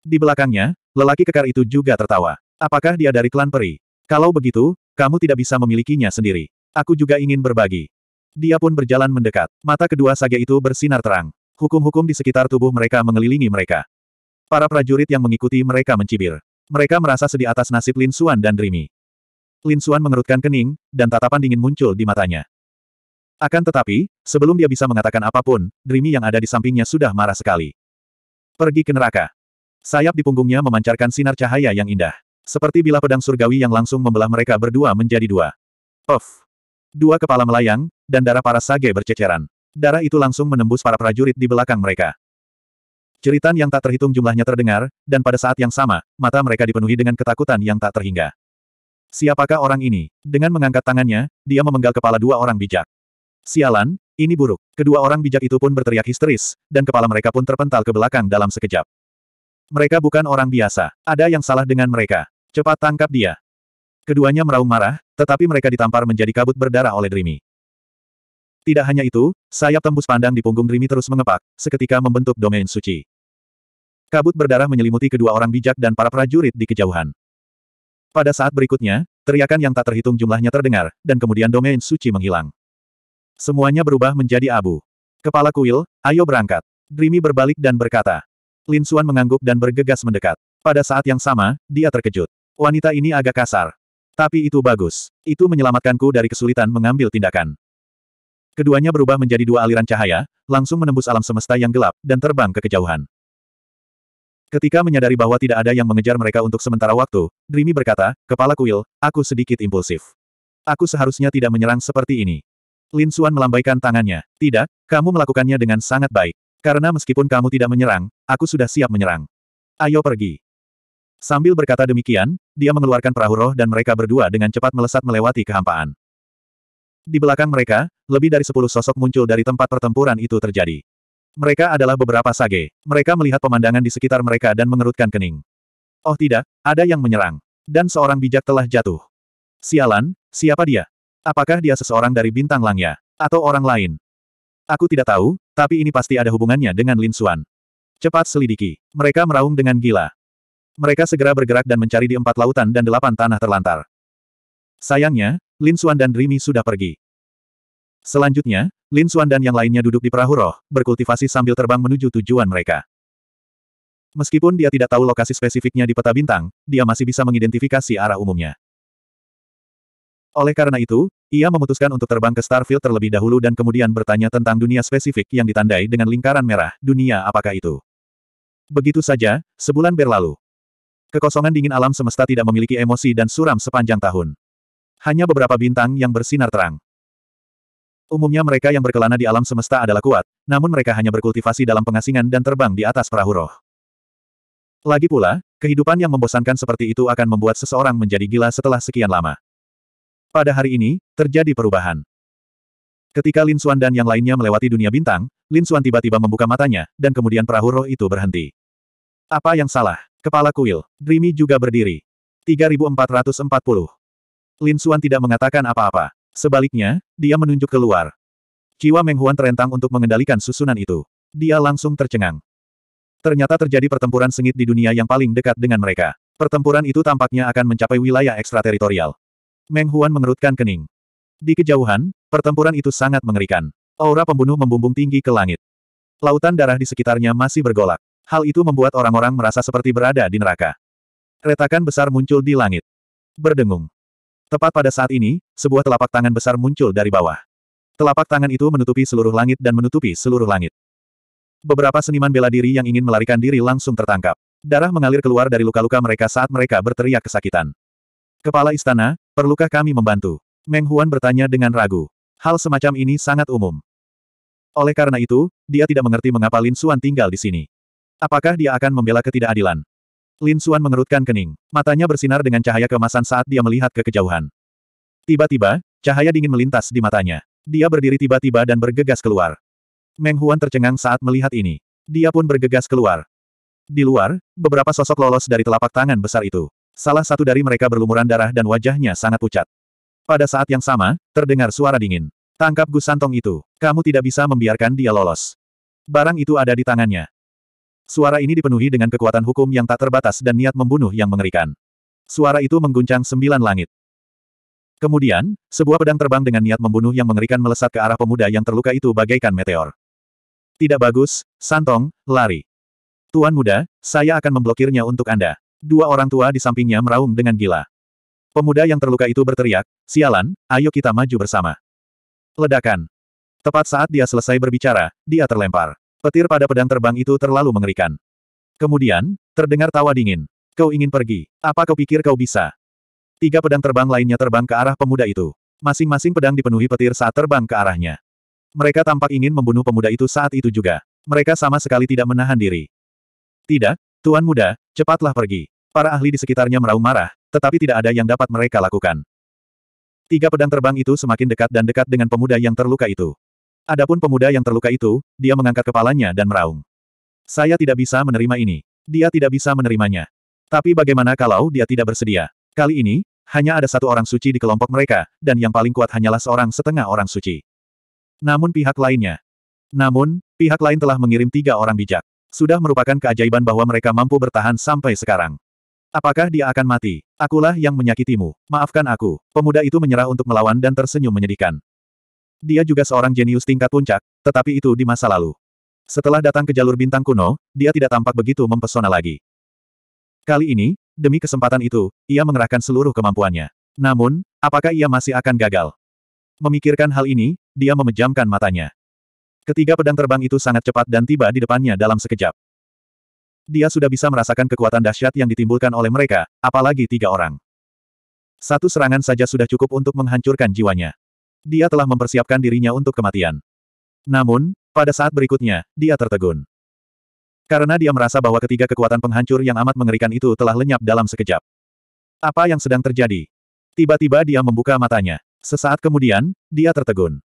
Di belakangnya, lelaki kekar itu juga tertawa. Apakah dia dari klan peri? Kalau begitu, kamu tidak bisa memilikinya sendiri. Aku juga ingin berbagi. Dia pun berjalan mendekat. Mata kedua sage itu bersinar terang. Hukum-hukum di sekitar tubuh mereka mengelilingi mereka. Para prajurit yang mengikuti mereka mencibir. Mereka merasa sedih atas nasib Lin Xuan dan Rimi. Lin Xuan mengerutkan kening, dan tatapan dingin muncul di matanya. Akan tetapi, sebelum dia bisa mengatakan apapun, Rimi yang ada di sampingnya sudah marah sekali. Pergi ke neraka. Sayap di punggungnya memancarkan sinar cahaya yang indah. Seperti bilah pedang surgawi yang langsung membelah mereka berdua menjadi dua. Of, Dua kepala melayang, dan darah para sage berceceran. Darah itu langsung menembus para prajurit di belakang mereka. Ceritan yang tak terhitung jumlahnya terdengar, dan pada saat yang sama, mata mereka dipenuhi dengan ketakutan yang tak terhingga. Siapakah orang ini? Dengan mengangkat tangannya, dia memenggal kepala dua orang bijak. Sialan, ini buruk. Kedua orang bijak itu pun berteriak histeris, dan kepala mereka pun terpental ke belakang dalam sekejap. Mereka bukan orang biasa. Ada yang salah dengan mereka. Cepat tangkap dia. Keduanya meraung marah, tetapi mereka ditampar menjadi kabut berdarah oleh Dreamy. Tidak hanya itu, sayap tembus pandang di punggung Rimi terus mengepak, seketika membentuk domain suci. Kabut berdarah menyelimuti kedua orang bijak dan para prajurit di kejauhan. Pada saat berikutnya, teriakan yang tak terhitung jumlahnya terdengar, dan kemudian domain suci menghilang. Semuanya berubah menjadi abu. Kepala kuil, ayo berangkat. Rimi berbalik dan berkata. Lin Suan mengangguk dan bergegas mendekat. Pada saat yang sama, dia terkejut. Wanita ini agak kasar. Tapi itu bagus. Itu menyelamatkanku dari kesulitan mengambil tindakan. Keduanya berubah menjadi dua aliran cahaya, langsung menembus alam semesta yang gelap, dan terbang ke kejauhan. Ketika menyadari bahwa tidak ada yang mengejar mereka untuk sementara waktu, Dreamy berkata, Kepala kuil, aku sedikit impulsif. Aku seharusnya tidak menyerang seperti ini. Lin Suan melambaikan tangannya. Tidak, kamu melakukannya dengan sangat baik. Karena meskipun kamu tidak menyerang, aku sudah siap menyerang. Ayo pergi. Sambil berkata demikian, dia mengeluarkan perahu roh dan mereka berdua dengan cepat melesat melewati kehampaan. Di belakang mereka, lebih dari sepuluh sosok muncul dari tempat pertempuran itu terjadi. Mereka adalah beberapa sage. Mereka melihat pemandangan di sekitar mereka dan mengerutkan kening. Oh tidak, ada yang menyerang. Dan seorang bijak telah jatuh. Sialan, siapa dia? Apakah dia seseorang dari bintang langnya? Atau orang lain? Aku tidak tahu, tapi ini pasti ada hubungannya dengan Lin Xuan. Cepat selidiki. Mereka meraung dengan gila. Mereka segera bergerak dan mencari di empat lautan dan delapan tanah terlantar. Sayangnya, Lin Suan dan Rimi sudah pergi. Selanjutnya, Lin Suan dan yang lainnya duduk di perahu roh, berkultivasi sambil terbang menuju tujuan mereka. Meskipun dia tidak tahu lokasi spesifiknya di peta bintang, dia masih bisa mengidentifikasi arah umumnya. Oleh karena itu, ia memutuskan untuk terbang ke Starfield terlebih dahulu dan kemudian bertanya tentang dunia spesifik yang ditandai dengan lingkaran merah, dunia apakah itu. Begitu saja, sebulan berlalu. Kekosongan dingin alam semesta tidak memiliki emosi dan suram sepanjang tahun hanya beberapa bintang yang bersinar terang. Umumnya mereka yang berkelana di alam semesta adalah kuat, namun mereka hanya berkultivasi dalam pengasingan dan terbang di atas perahu roh. Lagi pula, kehidupan yang membosankan seperti itu akan membuat seseorang menjadi gila setelah sekian lama. Pada hari ini, terjadi perubahan. Ketika Lin Xuan dan yang lainnya melewati dunia bintang, Lin Xuan tiba-tiba membuka matanya, dan kemudian perahu roh itu berhenti. Apa yang salah? Kepala kuil. Dreamy juga berdiri. 3440. Lin Suan tidak mengatakan apa-apa. Sebaliknya, dia menunjuk keluar. Jiwa Huan terentang untuk mengendalikan susunan itu. Dia langsung tercengang. Ternyata terjadi pertempuran sengit di dunia yang paling dekat dengan mereka. Pertempuran itu tampaknya akan mencapai wilayah ekstrateritorial. Meng Huan mengerutkan kening. Di kejauhan, pertempuran itu sangat mengerikan. Aura pembunuh membumbung tinggi ke langit. Lautan darah di sekitarnya masih bergolak. Hal itu membuat orang-orang merasa seperti berada di neraka. Retakan besar muncul di langit. Berdengung. Tepat pada saat ini, sebuah telapak tangan besar muncul dari bawah. Telapak tangan itu menutupi seluruh langit dan menutupi seluruh langit. Beberapa seniman bela diri yang ingin melarikan diri langsung tertangkap. Darah mengalir keluar dari luka-luka mereka saat mereka berteriak kesakitan. Kepala istana, perlukah kami membantu? Meng Huan bertanya dengan ragu. Hal semacam ini sangat umum. Oleh karena itu, dia tidak mengerti mengapa Lin Xuan tinggal di sini. Apakah dia akan membela ketidakadilan? Lin Suan mengerutkan kening. Matanya bersinar dengan cahaya kemasan saat dia melihat ke kejauhan. Tiba-tiba, cahaya dingin melintas di matanya. Dia berdiri tiba-tiba dan bergegas keluar. Meng Huan tercengang saat melihat ini. Dia pun bergegas keluar. Di luar, beberapa sosok lolos dari telapak tangan besar itu. Salah satu dari mereka berlumuran darah dan wajahnya sangat pucat. Pada saat yang sama, terdengar suara dingin. Tangkap Gus Santong itu. Kamu tidak bisa membiarkan dia lolos. Barang itu ada di tangannya. Suara ini dipenuhi dengan kekuatan hukum yang tak terbatas dan niat membunuh yang mengerikan. Suara itu mengguncang sembilan langit. Kemudian, sebuah pedang terbang dengan niat membunuh yang mengerikan melesat ke arah pemuda yang terluka itu bagaikan meteor. Tidak bagus, Santong, lari. Tuan muda, saya akan memblokirnya untuk Anda. Dua orang tua di sampingnya meraung dengan gila. Pemuda yang terluka itu berteriak, sialan, ayo kita maju bersama. Ledakan. Tepat saat dia selesai berbicara, dia terlempar. Petir pada pedang terbang itu terlalu mengerikan. Kemudian, terdengar tawa dingin. Kau ingin pergi. Apa kau pikir kau bisa? Tiga pedang terbang lainnya terbang ke arah pemuda itu. Masing-masing pedang dipenuhi petir saat terbang ke arahnya. Mereka tampak ingin membunuh pemuda itu saat itu juga. Mereka sama sekali tidak menahan diri. Tidak, Tuan Muda, cepatlah pergi. Para ahli di sekitarnya meraung marah, tetapi tidak ada yang dapat mereka lakukan. Tiga pedang terbang itu semakin dekat dan dekat dengan pemuda yang terluka itu. Adapun pemuda yang terluka itu, dia mengangkat kepalanya dan meraung. Saya tidak bisa menerima ini. Dia tidak bisa menerimanya. Tapi bagaimana kalau dia tidak bersedia? Kali ini, hanya ada satu orang suci di kelompok mereka, dan yang paling kuat hanyalah seorang setengah orang suci. Namun pihak lainnya. Namun, pihak lain telah mengirim tiga orang bijak. Sudah merupakan keajaiban bahwa mereka mampu bertahan sampai sekarang. Apakah dia akan mati? Akulah yang menyakitimu. Maafkan aku. Pemuda itu menyerah untuk melawan dan tersenyum menyedihkan. Dia juga seorang jenius tingkat puncak, tetapi itu di masa lalu. Setelah datang ke jalur bintang kuno, dia tidak tampak begitu mempesona lagi. Kali ini, demi kesempatan itu, ia mengerahkan seluruh kemampuannya. Namun, apakah ia masih akan gagal? Memikirkan hal ini, dia memejamkan matanya. Ketiga pedang terbang itu sangat cepat dan tiba di depannya dalam sekejap. Dia sudah bisa merasakan kekuatan dahsyat yang ditimbulkan oleh mereka, apalagi tiga orang. Satu serangan saja sudah cukup untuk menghancurkan jiwanya. Dia telah mempersiapkan dirinya untuk kematian. Namun, pada saat berikutnya, dia tertegun. Karena dia merasa bahwa ketiga kekuatan penghancur yang amat mengerikan itu telah lenyap dalam sekejap. Apa yang sedang terjadi? Tiba-tiba dia membuka matanya. Sesaat kemudian, dia tertegun.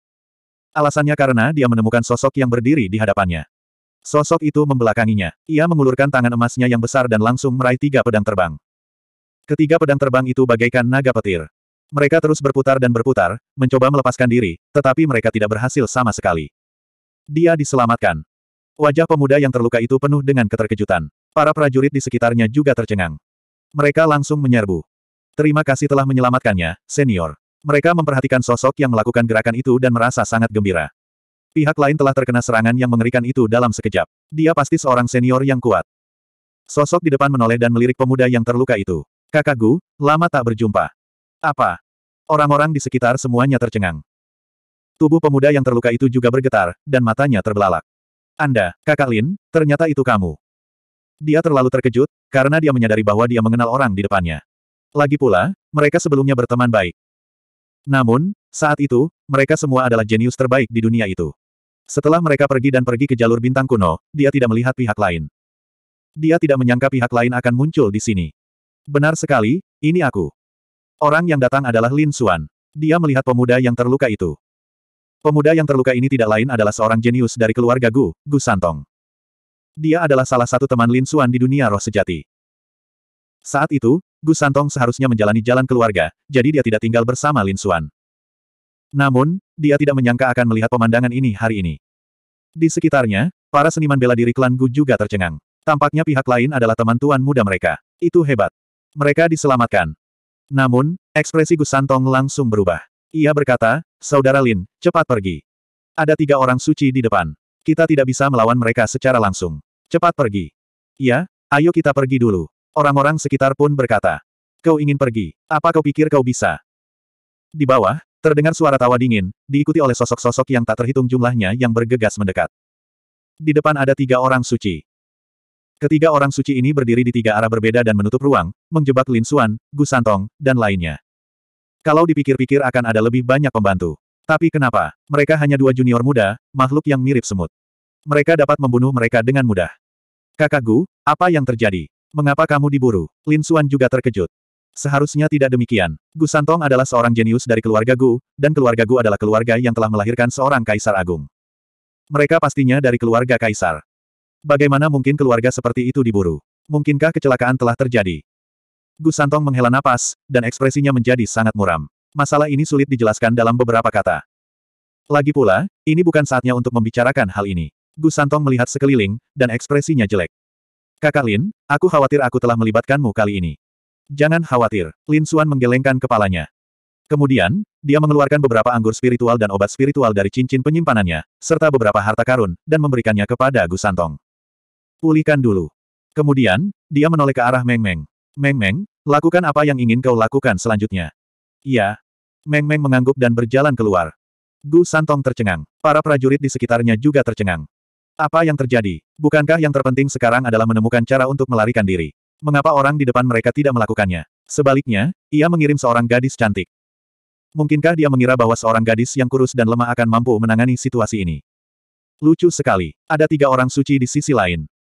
Alasannya karena dia menemukan sosok yang berdiri di hadapannya. Sosok itu membelakanginya. Ia mengulurkan tangan emasnya yang besar dan langsung meraih tiga pedang terbang. Ketiga pedang terbang itu bagaikan naga petir. Mereka terus berputar dan berputar, mencoba melepaskan diri, tetapi mereka tidak berhasil sama sekali. Dia diselamatkan. Wajah pemuda yang terluka itu penuh dengan keterkejutan. Para prajurit di sekitarnya juga tercengang. Mereka langsung menyerbu. Terima kasih telah menyelamatkannya, senior. Mereka memperhatikan sosok yang melakukan gerakan itu dan merasa sangat gembira. Pihak lain telah terkena serangan yang mengerikan itu dalam sekejap. Dia pasti seorang senior yang kuat. Sosok di depan menoleh dan melirik pemuda yang terluka itu. Kakakku, lama tak berjumpa. Apa? Orang-orang di sekitar semuanya tercengang. Tubuh pemuda yang terluka itu juga bergetar, dan matanya terbelalak. Anda, kakak Lin, ternyata itu kamu. Dia terlalu terkejut, karena dia menyadari bahwa dia mengenal orang di depannya. Lagi pula, mereka sebelumnya berteman baik. Namun, saat itu, mereka semua adalah jenius terbaik di dunia itu. Setelah mereka pergi dan pergi ke jalur bintang kuno, dia tidak melihat pihak lain. Dia tidak menyangka pihak lain akan muncul di sini. Benar sekali, ini aku. Orang yang datang adalah Lin Xuan. Dia melihat pemuda yang terluka itu. Pemuda yang terluka ini tidak lain adalah seorang jenius dari keluarga Gu, Gu Santong. Dia adalah salah satu teman Lin Xuan di dunia roh sejati. Saat itu, Gu Santong seharusnya menjalani jalan keluarga, jadi dia tidak tinggal bersama Lin Xuan. Namun, dia tidak menyangka akan melihat pemandangan ini hari ini. Di sekitarnya, para seniman bela diri klan Gu juga tercengang. Tampaknya pihak lain adalah teman tuan muda mereka. Itu hebat. Mereka diselamatkan. Namun, ekspresi Gus Santong langsung berubah. Ia berkata, Saudara Lin, cepat pergi. Ada tiga orang suci di depan. Kita tidak bisa melawan mereka secara langsung. Cepat pergi. Iya, ayo kita pergi dulu. Orang-orang sekitar pun berkata. Kau ingin pergi, apa kau pikir kau bisa? Di bawah, terdengar suara tawa dingin, diikuti oleh sosok-sosok yang tak terhitung jumlahnya yang bergegas mendekat. Di depan ada tiga orang suci. Ketiga orang suci ini berdiri di tiga arah berbeda dan menutup ruang, menjebak Lin Xuan, Gu Santong, dan lainnya. Kalau dipikir-pikir akan ada lebih banyak pembantu. Tapi kenapa? Mereka hanya dua junior muda, makhluk yang mirip semut. Mereka dapat membunuh mereka dengan mudah. Kakak Gu, apa yang terjadi? Mengapa kamu diburu? Lin Xuan juga terkejut. Seharusnya tidak demikian. Gu Santong adalah seorang jenius dari keluarga Gu, dan keluarga Gu adalah keluarga yang telah melahirkan seorang kaisar agung. Mereka pastinya dari keluarga kaisar. Bagaimana mungkin keluarga seperti itu diburu? Mungkinkah kecelakaan telah terjadi? Gusantong Santong menghela napas, dan ekspresinya menjadi sangat muram. Masalah ini sulit dijelaskan dalam beberapa kata. Lagi pula, ini bukan saatnya untuk membicarakan hal ini. Gusantong Santong melihat sekeliling, dan ekspresinya jelek. Kakak Lin, aku khawatir aku telah melibatkanmu kali ini. Jangan khawatir, Lin Suan menggelengkan kepalanya. Kemudian, dia mengeluarkan beberapa anggur spiritual dan obat spiritual dari cincin penyimpanannya, serta beberapa harta karun, dan memberikannya kepada Gusantong. Santong. Pulihkan dulu. Kemudian, dia menoleh ke arah Meng Meng. Meng Meng, lakukan apa yang ingin kau lakukan selanjutnya. Iya. Meng Meng mengangguk dan berjalan keluar. Gu Santong tercengang. Para prajurit di sekitarnya juga tercengang. Apa yang terjadi? Bukankah yang terpenting sekarang adalah menemukan cara untuk melarikan diri? Mengapa orang di depan mereka tidak melakukannya? Sebaliknya, ia mengirim seorang gadis cantik. Mungkinkah dia mengira bahwa seorang gadis yang kurus dan lemah akan mampu menangani situasi ini? Lucu sekali. Ada tiga orang suci di sisi lain.